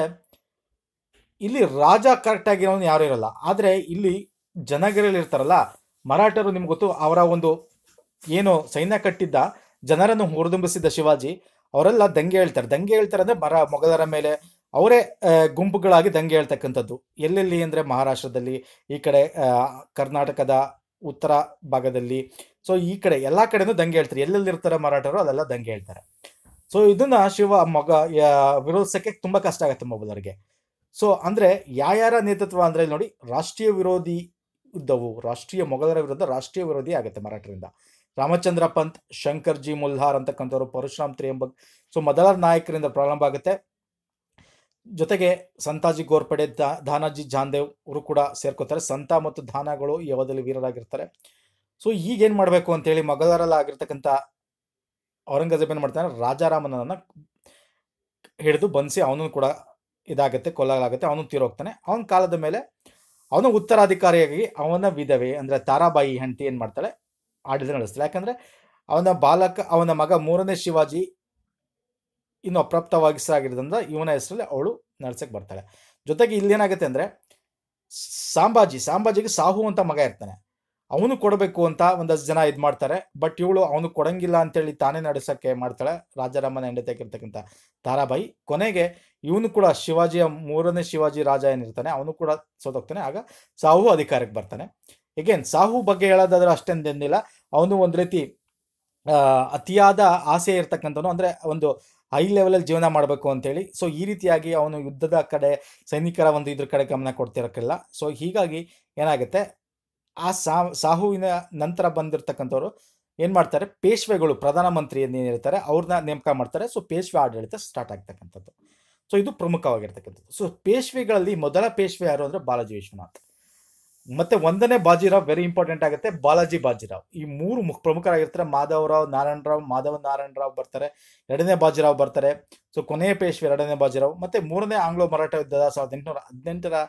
ಇಲ್ಲಿ ರಾಜ ಕರೆಕ್ಟಾಗಿರೋನು ಯಾರು ಇರಲ್ಲ ಆದರೆ ಇಲ್ಲಿ ಜನಗಿರಲ್ಲಿ ಇರ್ತಾರಲ್ಲ ಮರಾಠರು ನಿಮ್ಗೆ ಗೊತ್ತು ಅವರ ಒಂದು ಏನು ಸೈನ್ಯ ಕಟ್ಟಿದ್ದ ಜನರನ್ನು ಹುರಿದುಂಬಿಸಿದ್ದ ಶಿವಾಜಿ ಅವರೆಲ್ಲ ದಂಗೆ ಹೇಳ್ತಾರೆ ದಂಗೆ ಹೇಳ್ತಾರೆ ಅಂದ್ರೆ ಮರ ಮೊಘಲರ ಮೇಲೆ ಅವರೇ ಗುಂಪುಗಳಾಗಿ ದಂಗೆ ಹೇಳ್ತಕ್ಕಂಥದ್ದು ಎಲ್ಲೆಲ್ಲಿ ಅಂದರೆ ಮಹಾರಾಷ್ಟ್ರದಲ್ಲಿ ಈ ಕಡೆ ಕರ್ನಾಟಕದ ಉತ್ತರ ಭಾಗದಲ್ಲಿ ಸೊ ಈ ಕಡೆ ಎಲ್ಲ ಕಡೆನೂ ದಂಗೆ ಹೇಳ್ತಾರೆ ಎಲ್ಲೆಲ್ಲಿರ್ತಾರೆ ಮರಾಠರು ಅಲ್ಲೆಲ್ಲ ದಂಗೆ ಹೇಳ್ತಾರೆ ಸೊ ಇದನ್ನ ಶಿವ ಮೊಗ ವಿರೋಧಿಸಕ್ಕೆ ತುಂಬ ಕಷ್ಟ ಆಗುತ್ತೆ ಮೊಬಲರಿಗೆ ಸೊ ಅಂದರೆ ಯಾರ ನೇತೃತ್ವ ಅಂದರೆ ನೋಡಿ ರಾಷ್ಟ್ರೀಯ ವಿರೋಧಿ ಉದ್ದವು ರಾಷ್ಟ್ರೀಯ ಮೊಘಲರ ವಿರುದ್ಧ ರಾಷ್ಟ್ರೀಯ ವಿರೋಧಿ ಆಗುತ್ತೆ ಮರಾಠರಿಂದ ರಾಮಚಂದ್ರ ಪಂತ್ ಶಂಕರ್ ಜಿ ಮುಲ್ಹಾರ್ ಅಂತಕ್ಕಂಥವ್ರು ಪರಶುರಾಮ್ ತ್ರಿಯಂಬಕ್ ಸೊ ಮೊದಲ ನಾಯಕರಿಂದ ಪ್ರಾರಂಭ ಆಗುತ್ತೆ ಜೊತೆಗೆ ಸಂತಾಜಿ ಗೋರ್ಪಡೆ ದಾ ದಾನಾಜಿ ಜಾಂದೇವ್ ಅವರು ಕೂಡ ಸೇರ್ಕೋತಾರೆ ಸಂತ ಮತ್ತು ದಾನಗಳು ಈ ವೀರರಾಗಿರ್ತಾರೆ ಸೊ ಈಗೇನು ಮಾಡಬೇಕು ಅಂತೇಳಿ ಮೊಘಲರಲ್ಲ ಆಗಿರ್ತಕ್ಕಂಥ ಔರಂಗಜೇಬ್ ಏನು ಮಾಡ್ತಾನೆ ರಾಜಾರಾಮನನ್ನು ಹಿಡಿದು ಬನ್ಸಿ ಅವನು ಕೂಡ ಇದಾಗುತ್ತೆ ಕೊಲ್ಲಲಾಗುತ್ತೆ ಅವನು ತೀರೋಗ್ತಾನೆ ಅವನ ಕಾಲದ ಮೇಲೆ ಅವನ ಉತ್ತರಾಧಿಕಾರಿಯಾಗಿ ಅವನ ವಿಧವೆ ಅಂದರೆ ತಾರಾಬಾಯಿ ಹೆಂಡತಿ ಏನು ಮಾಡ್ತಾಳೆ ಆಡಳಿತ ನಡೆಸ್ತಾಳೆ ಯಾಕಂದರೆ ಅವನ ಬಾಲಕ ಅವನ ಮಗ ಮೂರನೇ ಶಿವಾಜಿ ಇನ್ನು ಅಪ್ರಾಪ್ತವಾಗಿ ಸಾಗಿರೋದ್ರಿಂದ ಇವನ ಹೆಸರಲ್ಲಿ ಅವಳು ನಡ್ಸಕ್ ಬರ್ತಾಳೆ ಜೊತೆಗೆ ಇಲ್ಲಿ ಏನಾಗುತ್ತೆ ಅಂದರೆ ಸಾಂಬಾಜಿ ಸಾಂಬಾಜಿಗೆ ಸಾಹು ಅಂತ ಮಗ ಇರ್ತಾನೆ ಅವನು ಕೊಡಬೇಕು ಅಂತ ಒಂದಷ್ಟು ಜನ ಇದು ಮಾಡ್ತಾರೆ ಬಟ್ ಇವಳು ಅವನು ಕೊಡಂಗಿಲ್ಲ ಅಂತೇಳಿ ತಾನೇ ನಡೆಸೋಕ್ಕೆ ಮಾಡ್ತಾಳೆ ರಾಜಾರಾಮನ ಹೆಂಡತಿಯಾಗಿರ್ತಕ್ಕಂಥ ತಾರಾಬಾಯಿ ಕೊನೆಗೆ ಇವನು ಕೂಡ ಶಿವಾಜಿಯ ಮೂರನೇ ಶಿವಾಜಿ ರಾಜ ಏನಿರ್ತಾನೆ ಅವನು ಕೂಡ ಸೋತೋಗ್ತಾನೆ ಆಗ ಸಾಹು ಅಧಿಕಾರಕ್ಕೆ ಬರ್ತಾನೆ ಎಗೇನ್ ಸಾಹು ಬಗ್ಗೆ ಹೇಳೋದಾದ್ರೆ ಅಷ್ಟೊಂದೇನಿಲ್ಲ ಅವನು ಒಂದು ರೀತಿ ಅತಿಯಾದ ಆಸೆ ಇರ್ತಕ್ಕಂಥವನು ಅಂದರೆ ಒಂದು ಹೈ ಲೆವೆಲಲ್ಲಿ ಜೀವನ ಮಾಡಬೇಕು ಅಂತೇಳಿ ಸೊ ಈ ರೀತಿಯಾಗಿ ಅವನು ಯುದ್ಧದ ಕಡೆ ಸೈನಿಕರ ಒಂದು ಇದ್ರ ಕಡೆ ಗಮನ ಕೊಡ್ತಿರಕ್ಕಿಲ್ಲ ಸೊ ಹೀಗಾಗಿ ಏನಾಗುತ್ತೆ ಆ ಸಾ ಸಾಹುವಿನ ನಂತರ ಬಂದಿರತಕ್ಕಂಥವ್ರು ಏನು ಮಾಡ್ತಾರೆ ಪೇಶ್ವೆಗಳು ಪ್ರಧಾನಮಂತ್ರಿ ಏನಿರ್ತಾರೆ ಅವ್ರನ್ನ ನೇಮಕ ಮಾಡ್ತಾರೆ ಸೊ ಪೇಶ್ವೆ ಆಡಳಿತ ಸ್ಟಾರ್ಟ್ ಆಗ್ತಕ್ಕಂಥದ್ದು ಸೊ ಇದು ಪ್ರಮುಖವಾಗಿರ್ತಕ್ಕಂಥದ್ದು ಸೊ ಪೇಶ್ವೆಗಳಲ್ಲಿ ಮೊದಲ ಪೇಶ್ವೆ ಯಾರು ಅಂದರೆ ಬಾಲಾಜಿ ವಿಶ್ವನಾಥ್ ಮತ್ತೆ ಒಂದನೇ ಬಾಜಿರಾವ್ ವೆರಿ ಇಂಪಾರ್ಟೆಂಟ್ ಆಗುತ್ತೆ ಬಾಲಾಜಿ ಬಾಜಿರಾವ್ ಈ ಮೂರು ಮುಖ ಪ್ರಮುಖರಾಗಿರ್ತಾರೆ ಮಾಧವರಾವ್ ನಾರಾಯಣರಾವ್ ಮಾಧವ ನಾರಾಯಣರಾವ್ ಬರ್ತಾರೆ ಎರಡನೇ ಬಾಜಿರಾವ್ ಬರ್ತಾರೆ ಸೊ ಕೊನೆಯ ಪೇಶ್ವೆ ಎರಡನೇ ಬಾಜಿರಾವ್ ಮತ್ತೆ ಮೂರನೇ ಆಂಗ್ಲೋ ಮರಾಠ ಯುದ್ಧದ ಸಾವಿರದ ಎಂಟುನೂರ ಹದಿನೆಂಟರ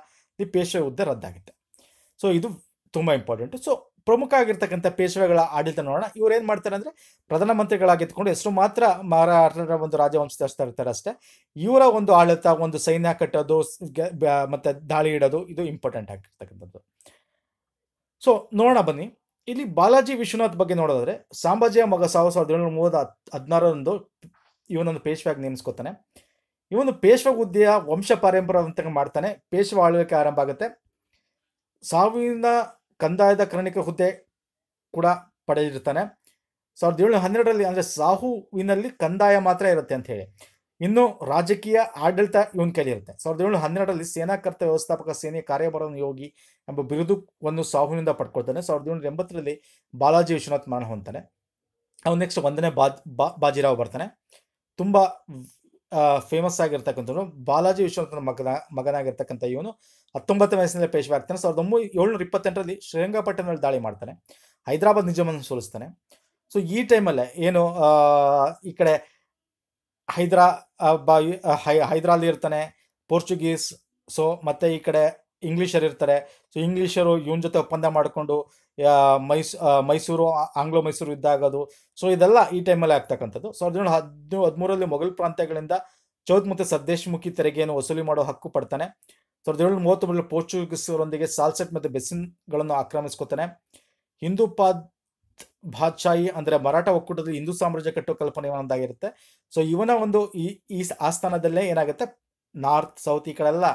ಪೇಶ್ವೆ ಯುದ್ಧ ರದ್ದಾಗುತ್ತೆ ಸೊ ಇದು ತುಂಬ ಇಂಪಾರ್ಟೆಂಟು ಸೊ ಪ್ರಮುಖ ಆಗಿರ್ತಕ್ಕಂಥ ಪೇಶ್ವೆಗಳ ಆಡಳಿತ ನೋಡೋಣ ಇವ್ರು ಏನು ಮಾಡ್ತಾರೆ ಅಂದರೆ ಪ್ರಧಾನಮಂತ್ರಿಗಳಾಗಿದ್ದುಕೊಂಡು ಹೆಸರು ಮಾತ್ರ ಮಹಾರಾಷ್ಟ್ರ ಒಂದು ರಾಜವಂಶ ಇರ್ತಾರೆ ಅಷ್ಟೇ ಇವರ ಒಂದು ಆಡಳಿತ ಒಂದು ಸೈನ್ಯ ಕಟ್ಟೋದು ಮತ್ತು ದಾಳಿ ಇಡೋದು ಇದು ಇಂಪಾರ್ಟೆಂಟ್ ಆಗಿರ್ತಕ್ಕಂಥದ್ದು ಸೊ ನೋಡೋಣ ಬನ್ನಿ ಇಲ್ಲಿ ಬಾಲಾಜಿ ವಿಶ್ವನಾಥ್ ಬಗ್ಗೆ ನೋಡೋದಾದ್ರೆ ಸಾಂಬಾಜಿಯ ಮಗ ಸಾವಿರದ ಸಾವಿರದ ಮೂವತ್ತು ಹತ್ ಹದಿನಾರರಂದು ಇವನೊಂದು ಪೇಶ್ವಾಗಿ ನೇಮಿಸ್ಕೋತಾನೆ ಇವನು ಪೇಶ್ವ ಹುದ್ದೆಯ ವಂಶ ಪಾರಂಪರ ಅಂತ ಮಾಡ್ತಾನೆ ಪೇಶ್ವ ಆಳ್ವಿಕೆ ಆರಂಭ ಆಗುತ್ತೆ ಸಾವಿನ ಕಂದಾಯದ ಕರ್ಣಿಕ ಹುದ್ದೆ ಕೂಡ ಪಡೆದಿರ್ತಾನೆ ಸಾವಿರದ ಏಳ್ನೂರ ಹನ್ನೆರಡರಲ್ಲಿ ಅಂದರೆ ಸಾಹುವಿನಲ್ಲಿ ಕಂದಾಯ ಮಾತ್ರ ಇರುತ್ತೆ ಅಂತ ಹೇಳಿ ಇನ್ನು ರಾಜಕೀಯ ಆಡಳಿತ ಇವನ್ ಕೈಲಿರುತ್ತೆ ಸಾವಿರದ ಏಳ್ನೂರ ಹನ್ನೆರಡರಲ್ಲಿ ಸೇನಾ ಕರ್ತವ್ಯ ವ್ಯವಸ್ಥಾಪಕ ಸೇನೆ ಕಾರ್ಯಭಾರ ಯೋಗಿ ಎಂಬ ಬಿರುದುವನ್ನು ಸಾಹುವಿನಿಂದ ಪಡ್ಕೊಳ್ತಾನೆ ಸಾವಿರದ ಏಳ್ನೂರ ಎಂಬತ್ತರಲ್ಲಿ ಬಾಲಾಜಿ ವಿಶ್ವನಾಥ್ ಮರಣ ಹೊಂತಾನೆ ಅವ್ನು ನೆಕ್ಸ್ಟ್ ಒಂದನೇ ಬಾಜ್ ಬಾ ಬಾಜಿರಾವ್ ಬರ್ತಾನೆ ತುಂಬ ಫೇಮಸ್ ಆಗಿರ್ತಕ್ಕಂಥವ್ರು ಬಾಲಾಜಿ ವಿಶ್ವನಾಥನ ಮಗನ ಮಗನಾಗಿರ್ತಕ್ಕಂಥ ಇವನು ಹತ್ತೊಂಬತ್ತು ವಯಸ್ಸಿನಲ್ಲಿ ಪೇಶ್ವೆ ಆಗ್ತಾನೆ ಸಾವಿರದ ಒಂಬೈ ಏಳ್ನೂರ ಇಪ್ಪತ್ತೆಂಟರಲ್ಲಿ ಶ್ರೀರಂಗಪಟ್ಟಣದಲ್ಲಿ ದಾಳಿ ಮಾಡ್ತಾನೆ ಹೈದರಾಬಾದ್ ನಿಜಾಮನ್ನು ಸೋಲಿಸ್ತಾನೆ ಸೊ ಈ ಟೈಮಲ್ಲೇ ಏನು ಈ ಕಡೆ ಹೈದ್ರಾ ಬಾ ಹೈ ಹೈದ್ರಾಲಿ ಇರ್ತಾನೆ ಪೋರ್ಚುಗೀಸ್ ಸೊ ಮತ್ತು ಈ ಕಡೆ ಇಂಗ್ಲೀಷರು ಇರ್ತಾರೆ ಸೊ ಇಂಗ್ಲೀಷರು ಇವನ ಜೊತೆ ಒಪ್ಪಂದ ಮಾಡಿಕೊಂಡು ಮೈಸ್ ಮೈಸೂರು ಆಂಗ್ಲೋ ಮೈಸೂರು ಇದ್ದಾಗದು ಸೊ ಇದೆಲ್ಲ ಈ ಟೈಮಲ್ಲಿ ಆಗ್ತಕ್ಕಂಥದ್ದು ಸಾವಿರದ ಏಳು ಹದಿನೂ ಹದಿಮೂರರಲ್ಲಿ ಮೊಘಲ್ ಪ್ರಾಂತ್ಯಗಳಿಂದ ಚೌತ್ ಮತ್ತು ಸದ್ದೇಶಮುಖಿ ತೆರಿಗೆಯನ್ನು ವಸೂಲಿ ಮಾಡೋ ಹಕ್ಕು ಪಡ್ತಾನೆ ಸಾವಿರದ ಏಳು ಮೂವತ್ತೊಂಬರಲ್ಲಿ ಪೋರ್ಚುಗೀಸರೊಂದಿಗೆ ಸಾಲ್ಸೆಟ್ ಮತ್ತು ಬೆಸಿನ್ಗಳನ್ನು ಆಕ್ರಮಿಸ್ಕೋತಾನೆ ಹಿಂದೂ ಪಾದ್ ಬಾದ್ಶಾಹಿ ಅಂದರೆ ಮರಾಠ ಒಕ್ಕೂಟದಲ್ಲಿ ಹಿಂದೂ ಸಾಮ್ರಾಜ್ಯ ಕಟ್ಟುವ ಕಲ್ಪನೆ ಒಂದಾಗಿರುತ್ತೆ ಸೊ ಇವನ ಒಂದು ಈ ಈ ಆಸ್ಥಾನದಲ್ಲೇ ಏನಾಗುತ್ತೆ ನಾರ್ತ್ ಸೌತ್ ಈ ಕಡೆಲ್ಲ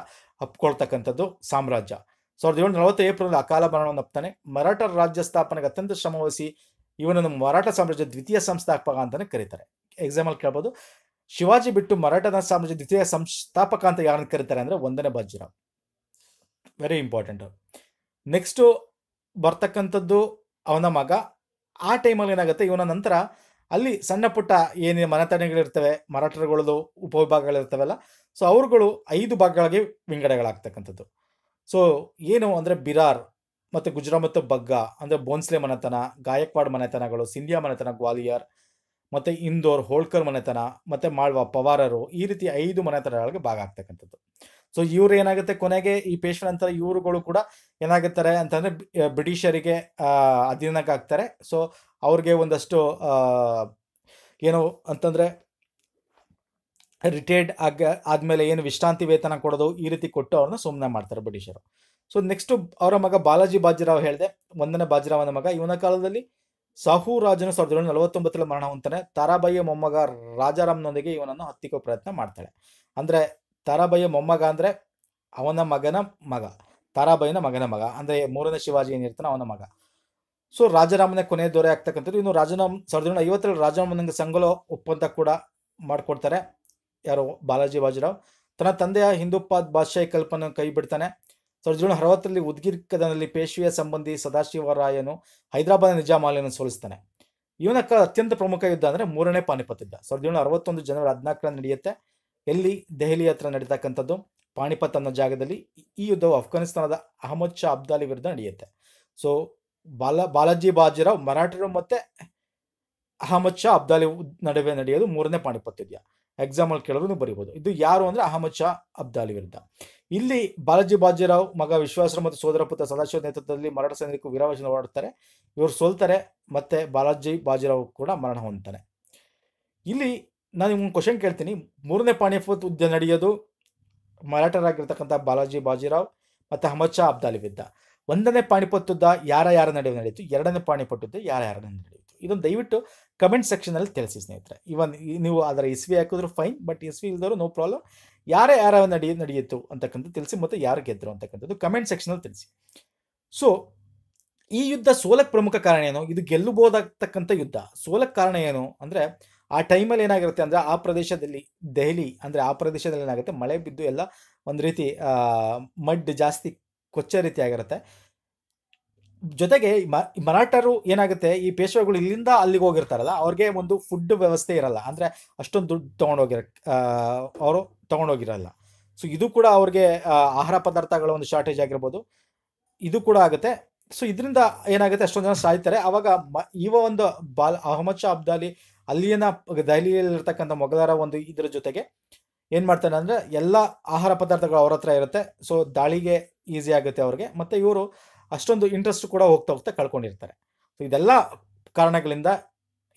ಹಪ್ಕೊಳ್ತಕ್ಕಂಥದ್ದು ಸಾಮ್ರಾಜ್ಯ ಸಾವಿರದ ಏಳುನೂರ ನಲವತ್ತು ಏಪ್ರಿಲ್ ಅಕಾಲ ಮರಣವನ್ನು ಒಪ್ತಾನೆ ಮರಾಠರ ರಾಜ್ಯ ಸ್ಥಾಪನೆಗೆ ಅತ್ಯಂತ ಶ್ರಮವಹಿಸಿ ಇವನನ್ನು ಮರಾಠ ಸಾಮ್ರಾಜ್ಯ ದ್ವಿತೀಯ ಸಂಸ್ಥಾಪಕ ಅಂತಾನೆ ಕರೀತಾರೆ ಎಕ್ಸಾಂಪಲ್ ಕೇಳ್ಬೋದು ಶಿವಾಜಿ ಬಿಟ್ಟು ಮರಾಠ ಸಾಮ್ರಾಜ್ಯ ದ್ವಿತೀಯ ಸಂಸ್ಥಾಪಕ ಅಂತ ಯಾರನ್ನು ಕರೀತಾರೆ ಅಂದ್ರೆ ಒಂದನೇ ಬಾಜಿರಾವ್ ವೆರಿ ಇಂಪಾರ್ಟೆಂಟ್ ನೆಕ್ಸ್ಟು ಬರ್ತಕ್ಕಂಥದ್ದು ಅವನ ಮಗ ಆ ಟೈಮಲ್ಲಿ ಏನಾಗುತ್ತೆ ಇವನ ನಂತರ ಅಲ್ಲಿ ಸಣ್ಣ ಪುಟ್ಟ ಏನೇ ಮನೆತನಗಳಿರ್ತವೆ ಮರಾಠರುಗಳದು ಉಪವಿಭಾಗಗಳಿರ್ತವೆಲ್ಲ ಸೊ ಅವರುಗಳು ಐದು ಭಾಗಗಳಿಗೆ ವಿಂಗಡಗಳಾಗ್ತಕ್ಕಂಥದ್ದು ಸೊ ಏನು ಅಂದರೆ ಬಿರಾರ್ ಮತ್ತು ಗುಜರಾತ್ ಮತ್ತು ಬಗ್ಗಾ ಅಂದರೆ ಬೋನ್ಸ್ಲೆ ಮನೆತನ ಗಾಯಕ್ವಾಡ್ ಮನೆತನಗಳು ಸಿಂಧಿಯಾ ಮನೆತನ ಗ್ವಾಲಿಯರ್ ಮತ್ತು ಇಂದೋರ್ ಹೋಳ್ಕರ್ ಮನೆತನ ಮತ್ತು ಮಾಳ್ವಾ ಪವಾರರು ಈ ರೀತಿ ಐದು ಮನೆತನಗಳಿಗೆ ಭಾಗ ಆಗ್ತಕ್ಕಂಥದ್ದು ಸೊ ಇವರು ಏನಾಗುತ್ತೆ ಕೊನೆಗೆ ಈ ಪೇಶ್ವ ಅಂತ ಇವರುಗಳು ಕೂಡ ಏನಾಗುತ್ತಾರೆ ಅಂತಂದರೆ ಬ್ರಿಟಿಷರಿಗೆ ಅಧೀನಕ್ಕಾಗ್ತಾರೆ ಸೊ ಅವ್ರಿಗೆ ಒಂದಷ್ಟು ಏನು ಅಂತಂದರೆ ರಿಟೈರ್ಡ್ ಆಗ ಆದಮೇಲೆ ಏನು ವಿಶ್ರಾಂತಿ ವೇತನ ಕೊಡೋದು ಈ ರೀತಿ ಕೊಟ್ಟು ಅವ್ರನ್ನ ಸುಮ್ಮನೆ ಮಾಡ್ತಾರೆ ಬ್ರಿಟಿಷರು ಸೊ ನೆಕ್ಸ್ಟು ಅವರ ಮಗ ಬಾಲಾಜಿ ಬಾಜಿರಾವ್ ಹೇಳಿದೆ ಒಂದನೇ ಬಾಜಿರಾವನ ಮಗ ಇವನ ಕಾಲದಲ್ಲಿ ಸಾಹು ರಾಜನ ಸಾವಿರದ ಏಳುನೂರ ನಲವತ್ತೊಂಬತ್ತರಲ್ಲಿ ಮರಣ ಹೊಂತಾನೆ ತಾರಾಬಾಯಿಯ ಮೊಮ್ಮಗ ರಾಜಾರಾಮ್ನೊಂದಿಗೆ ಇವನನ್ನು ಹತ್ತಿಕೋ ಪ್ರಯತ್ನ ಮಾಡ್ತಾಳೆ ಅಂದರೆ ತಾರಾಬಾಯಿಯ ಮೊಮ್ಮಗ ಅಂದರೆ ಅವನ ಮಗನ ಮಗ ತಾರಾಬಾಯಿನ ಮಗನ ಮಗ ಅಂದರೆ ಮೂರನೇ ಶಿವಾಜಿ ಏನಿರ್ತಾನೆ ಅವನ ಮಗ ಸೊ ರಾಜಾರಾಮನೇ ಕೊನೆಯ ದೊರೆ ಆಗ್ತಕ್ಕಂಥದ್ದು ಇನ್ನು ರಾಜನ ಸಾವಿರದ ಏಳುನೂರ ಐವತ್ತರಲ್ಲಿ ರಾಜರಾಮನಿಗೆ ಸಂಗಲೋ ಒಪ್ಪಂದ ಕೂಡ ಮಾಡ್ಕೊಡ್ತಾರೆ ಯಾರು ಬಾಲಾಜಿ ಬಾಜಿರಾವ್ ತನ್ನ ತಂದೆಯ ಹಿಂದೂಪಾದ್ ಬಾದಶಾಹಿ ಕಲ್ಪನ ಕೈ ಬಿಡ್ತಾನೆ ಸಾವಿರದ ಅರವತ್ತರಲ್ಲಿ ಉದ್ಗಿರ್ ಕದನಲ್ಲಿ ಪೇಶ್ವೆಯ ಸಂಬಂಧಿ ಸದಾಶಿವರಾಯನು ಹೈದರಾಬಾದ್ ನಿಜಾಮಾಲಿಯನ್ನು ಸೋಲಿಸ್ತಾನೆ ಇವನ ಅತ್ಯಂತ ಪ್ರಮುಖ ಯುದ್ಧ ಅಂದರೆ ಮೂರನೇ ಪಾಣಿಪತ್ ಯುದ್ಧ ಸಾವಿರದ ಏಳು ಅರವತ್ತೊಂದು ಜನವರಿ ಹದಿನಾಲ್ಕರಲ್ಲಿ ನಡೆಯುತ್ತೆ ಎಲ್ಲಿ ದೆಹಲಿ ಹತ್ರ ನಡೀತಕ್ಕಂಥದ್ದು ಪಾಣಿಪತ್ ಅನ್ನೋ ಜಾಗದಲ್ಲಿ ಈ ಯುದ್ಧವು ಅಫ್ಘಾನಿಸ್ತಾನದ ಅಹಮದ್ ಶಾ ಅಬ್ದಾಲಿ ವಿರುದ್ಧ ನಡೆಯುತ್ತೆ ಸೊ ಬಾಲ ಬಾಲಾಜಿ ಬಾಜಿರಾವ್ ಮರಾಠರು ಮತ್ತೆ ಅಹಮದ್ ಶಾ ಅಬ್ದಾಲಿ ನಡುವೆ ನಡೆಯೋದು ಮೂರನೇ ಪಾಣಿಪತ್ ಯುದ್ಧ ಎಕ್ಸಾಮಲ್ಲಿ ಕೇಳಿದ್ರು ಬರೀಬಹುದು ಇದು ಯಾರು ಅಂದರೆ ಅಹಮದ್ ಶಾ ಅಬ್ದಾಲಿ ವಿರುದ್ಧ ಇಲ್ಲಿ ಬಾಲಾಜಿ ಬಾಜಿರಾವ್ ಮಗ ವಿಶ್ವಾಸರ ಮತ್ತು ಸೋದರ ಪುತ್ರ ಸದಾಶಿವ ನೇತೃತ್ವದಲ್ಲಿ ಮರಾಠ ಸೈನಿಕ ವೀರವಚನ ಓಡಾಡ್ತಾರೆ ಇವರು ಸೋಲ್ತಾರೆ ಮತ್ತೆ ಬಾಲಾಜಿ ಬಾಜಿರಾವ್ ಕೂಡ ಮರಣ ಹೊಂದ್ತಾನೆ ಇಲ್ಲಿ ನಾನು ನಿಮ್ಗೆ ಕ್ವಶನ್ ಕೇಳ್ತೀನಿ ಮೂರನೇ ಪಾಣಿಪತ್ ಯುದ್ಧ ನಡೆಯೋದು ಮರಾಠರಾಗಿರ್ತಕ್ಕಂಥ ಬಾಲಾಜಿ ಬಾಜಿರಾವ್ ಮತ್ತು ಅಹಮದ್ ಶಾ ಅಬ್ದಾಲಿ ವಿರುದ್ಧ ಒಂದನೇ ಪಾಣಿಪತ್ ಯುದ್ಧ ಯಾರ ಯಾರ ನಡುವೆ ನಡೆಯಿತು ಎರಡನೇ ಪಾಣಿಪತ್ ಯುದ್ಧ ಯಾರ ಯಾರ ನಡುವೆ ನಡೆಯಿತು ಇದನ್ನು ದಯವಿಟ್ಟು ಕಮೆಂಟ್ ಸೆಕ್ಷನಲ್ಲಿ ತಿಳಿಸಿ ಸ್ನೇಹಿತರೆ ಇವನ್ ನೀವು ಅದರ ಇಸ್ವಿ ಹಾಕಿದ್ರು ಫೈನ್ ಬಟ್ ಇಸ್ವಿ ಇಲ್ದರು ನೋ ಪ್ರಾಬ್ಲಮ್ ಯಾರೇ ಯಾರ ನಡಿ ನಡೆಯಿತು ಅಂತಕ್ಕಂಥದ್ದು ತಿಳಿಸಿ ಮತ್ತು ಯಾರು ಗೆದ್ದರು ಅಂತಕ್ಕಂಥದ್ದು ಕಮೆಂಟ್ ಸೆಕ್ಷನಲ್ಲಿ ತಿಳಿಸಿ ಸೊ ಈ ಯುದ್ಧ ಸೋಲಕ್ಕೆ ಪ್ರಮುಖ ಕಾರಣ ಏನು ಇದು ಗೆಲ್ಲಬಹುದಾಗ್ತಕ್ಕಂಥ ಯುದ್ಧ ಸೋಲಕ್ಕೆ ಕಾರಣ ಏನು ಅಂದರೆ ಆ ಟೈಮಲ್ಲಿ ಏನಾಗಿರುತ್ತೆ ಅಂದರೆ ಆ ಪ್ರದೇಶದಲ್ಲಿ ದೆಹಲಿ ಅಂದರೆ ಆ ಪ್ರದೇಶದಲ್ಲಿ ಏನಾಗುತ್ತೆ ಮಳೆ ಬಿದ್ದು ಎಲ್ಲ ಒಂದು ರೀತಿ ಮಡ್ ಜಾಸ್ತಿ ಕೊಚ್ಚ ರೀತಿ ಆಗಿರುತ್ತೆ ಜೊತೆಗೆ ಮರಾಠರು ಏನಾಗುತ್ತೆ ಈ ಪೇಶ್ವೆಗಳು ಇಲ್ಲಿಂದ ಅಲ್ಲಿಗೆ ಹೋಗಿರ್ತಾರಲ್ಲ ಅವ್ರಿಗೆ ಒಂದು ಫುಡ್ ವ್ಯವಸ್ಥೆ ಇರಲ್ಲ ಅಂದರೆ ಅಷ್ಟೊಂದು ದುಡ್ಡು ತೊಗೊಂಡೋಗಿರ ಅವರು ತಗೊಂಡೋಗಿರಲ್ಲ ಸೊ ಇದು ಕೂಡ ಅವ್ರಿಗೆ ಆಹಾರ ಪದಾರ್ಥಗಳ ಒಂದು ಶಾರ್ಟೇಜ್ ಆಗಿರ್ಬೋದು ಇದು ಕೂಡ ಆಗುತ್ತೆ ಸೊ ಇದರಿಂದ ಏನಾಗುತ್ತೆ ಅಷ್ಟೊಂದು ಜನ ಸಾಯ್ತಾರೆ ಅವಾಗ ಮ ಇವ ಒಂದು ಬಾಲ್ ಅಹಮದ್ ಶಾ ಅಬ್ದಾಲಿ ಅಲ್ಲಿಯನ್ನ ದೆಹಲಿಯಲ್ಲಿರ್ತಕ್ಕಂಥ ಮೊಘಲರ ಒಂದು ಇದರ ಜೊತೆಗೆ ಏನು ಮಾಡ್ತಾನೆ ಅಂದರೆ ಎಲ್ಲ ಆಹಾರ ಪದಾರ್ಥಗಳು ಅವ್ರ ಹತ್ರ ಇರುತ್ತೆ ಸೊ ದಾಳಿಗೆ ಈಸಿ ಆಗುತ್ತೆ ಅವ್ರಿಗೆ ಮತ್ತು ಇವರು ಅಷ್ಟೊಂದು ಇಂಟ್ರೆಸ್ಟ್ ಕೂಡ ಹೋಗ್ತಾ ಹೋಗ್ತಾ ಕಳ್ಕೊಂಡಿರ್ತಾರೆ ಸೊ ಇದೆಲ್ಲ ಕಾರಣಗಳಿಂದ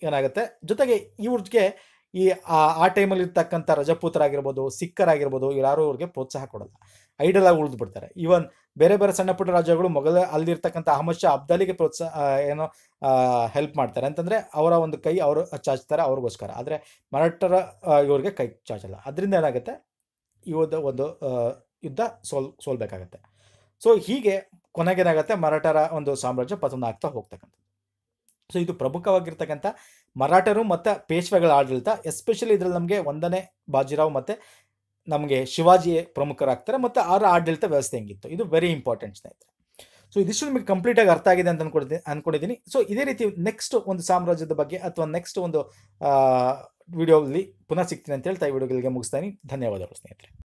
ಏನಾಗುತ್ತೆ ಜೊತೆಗೆ ಇವ್ರಿಗೆ ಈ ಆ ಟೈಮಲ್ಲಿ ಇರ್ತಕ್ಕಂಥ ರಜಪೂತರಾಗಿರ್ಬೋದು ಆಗಿರ್ಬೋದು ಯಾರು ಅವ್ರಿಗೆ ಪ್ರೋತ್ಸಾಹ ಕೊಡಲ್ಲ ಐಡಲ್ ಆಗಿ ಉಳಿದ್ಬಿಡ್ತಾರೆ ಈವನ್ ಬೇರೆ ಬೇರೆ ಸಣ್ಣ ಪುಟ್ಟ ರಾಜ್ಯಗಳು ಮೊದಲ ಅಲ್ಲಿರ್ತಕ್ಕಂಥ ಅಹಮದ್ ಶಾ ಅಬ್ದಾಲಿಗೆ ಪ್ರೋತ್ಸಾಹ ಏನೋ ಹೆಲ್ಪ್ ಮಾಡ್ತಾರೆ ಅಂತಂದರೆ ಅವರ ಒಂದು ಕೈ ಅವರು ಚಾಚ್ತಾರೆ ಅವ್ರಿಗೋಸ್ಕರ ಆದರೆ ಮರಾಠರ ಇವ್ರಿಗೆ ಕೈ ಚಾಚಲ್ಲ ಅದರಿಂದ ಏನಾಗುತ್ತೆ ಇವದ ಒಂದು ಯುದ್ಧ ಸೋಲ್ ಸೋಲ್ಬೇಕಾಗತ್ತೆ ಸೊ ಹೀಗೆ ಕೊನೆಗೇನಾಗುತ್ತೆ ಮರಾಠರ ಒಂದು ಸಾಮ್ರಾಜ್ಯ ಪತನ ಆಗ್ತಾ ಹೋಗ್ತಕ್ಕಂಥದ್ದು ಸೊ ಇದು ಪ್ರಮುಖವಾಗಿರ್ತಕ್ಕಂಥ ಮರಾಠರು ಮತ್ತು ಪೇಶ್ವೆಗಳ ಆಡಳಿತ ಎಸ್ಪೆಷಲಿ ಇದರಲ್ಲಿ ನಮಗೆ ಒಂದನೇ ಬಾಜಿರಾವ್ ಮತ್ತು ನಮಗೆ ಶಿವಾಜಿ ಪ್ರಮುಖರಾಗ್ತಾರೆ ಮತ್ತು ಅವರ ಆಡಳಿತ ವ್ಯವಸ್ಥೆ ಹೆಂಗಿತ್ತು ಇದು ವೆರಿ ಇಂಪಾರ್ಟೆಂಟ್ ಸ್ನೇಹಿತರೆ ಸೊ ಇದಿಷ್ಟು ನಿಮಗೆ ಕಂಪ್ಲೀಟಾಗಿ ಅರ್ಥ ಆಗಿದೆ ಅಂತ ಅನ್ಕೊಂಡಿದ್ದೀನಿ ಅಂದ್ಕೊಂಡಿದ್ದೀನಿ ಸೊ ಇದೇ ರೀತಿ ನೆಕ್ಸ್ಟ್ ಒಂದು ಸಾಮ್ರಾಜ್ಯದ ಬಗ್ಗೆ ಅಥವಾ ನೆಕ್ಸ್ಟ್ ಒಂದು ವಿಡಿಯೋಲಿ ಪುನಃ ಸಿಗ್ತೀನಿ ಅಂತ ಹೇಳ್ತಾ ಈ ವಿಡಿಯೋಗಳಿಗೆ ಮುಗಿಸ್ತೀನಿ ಧನ್ಯವಾದಗಳು ಸ್ನೇಹಿತರೆ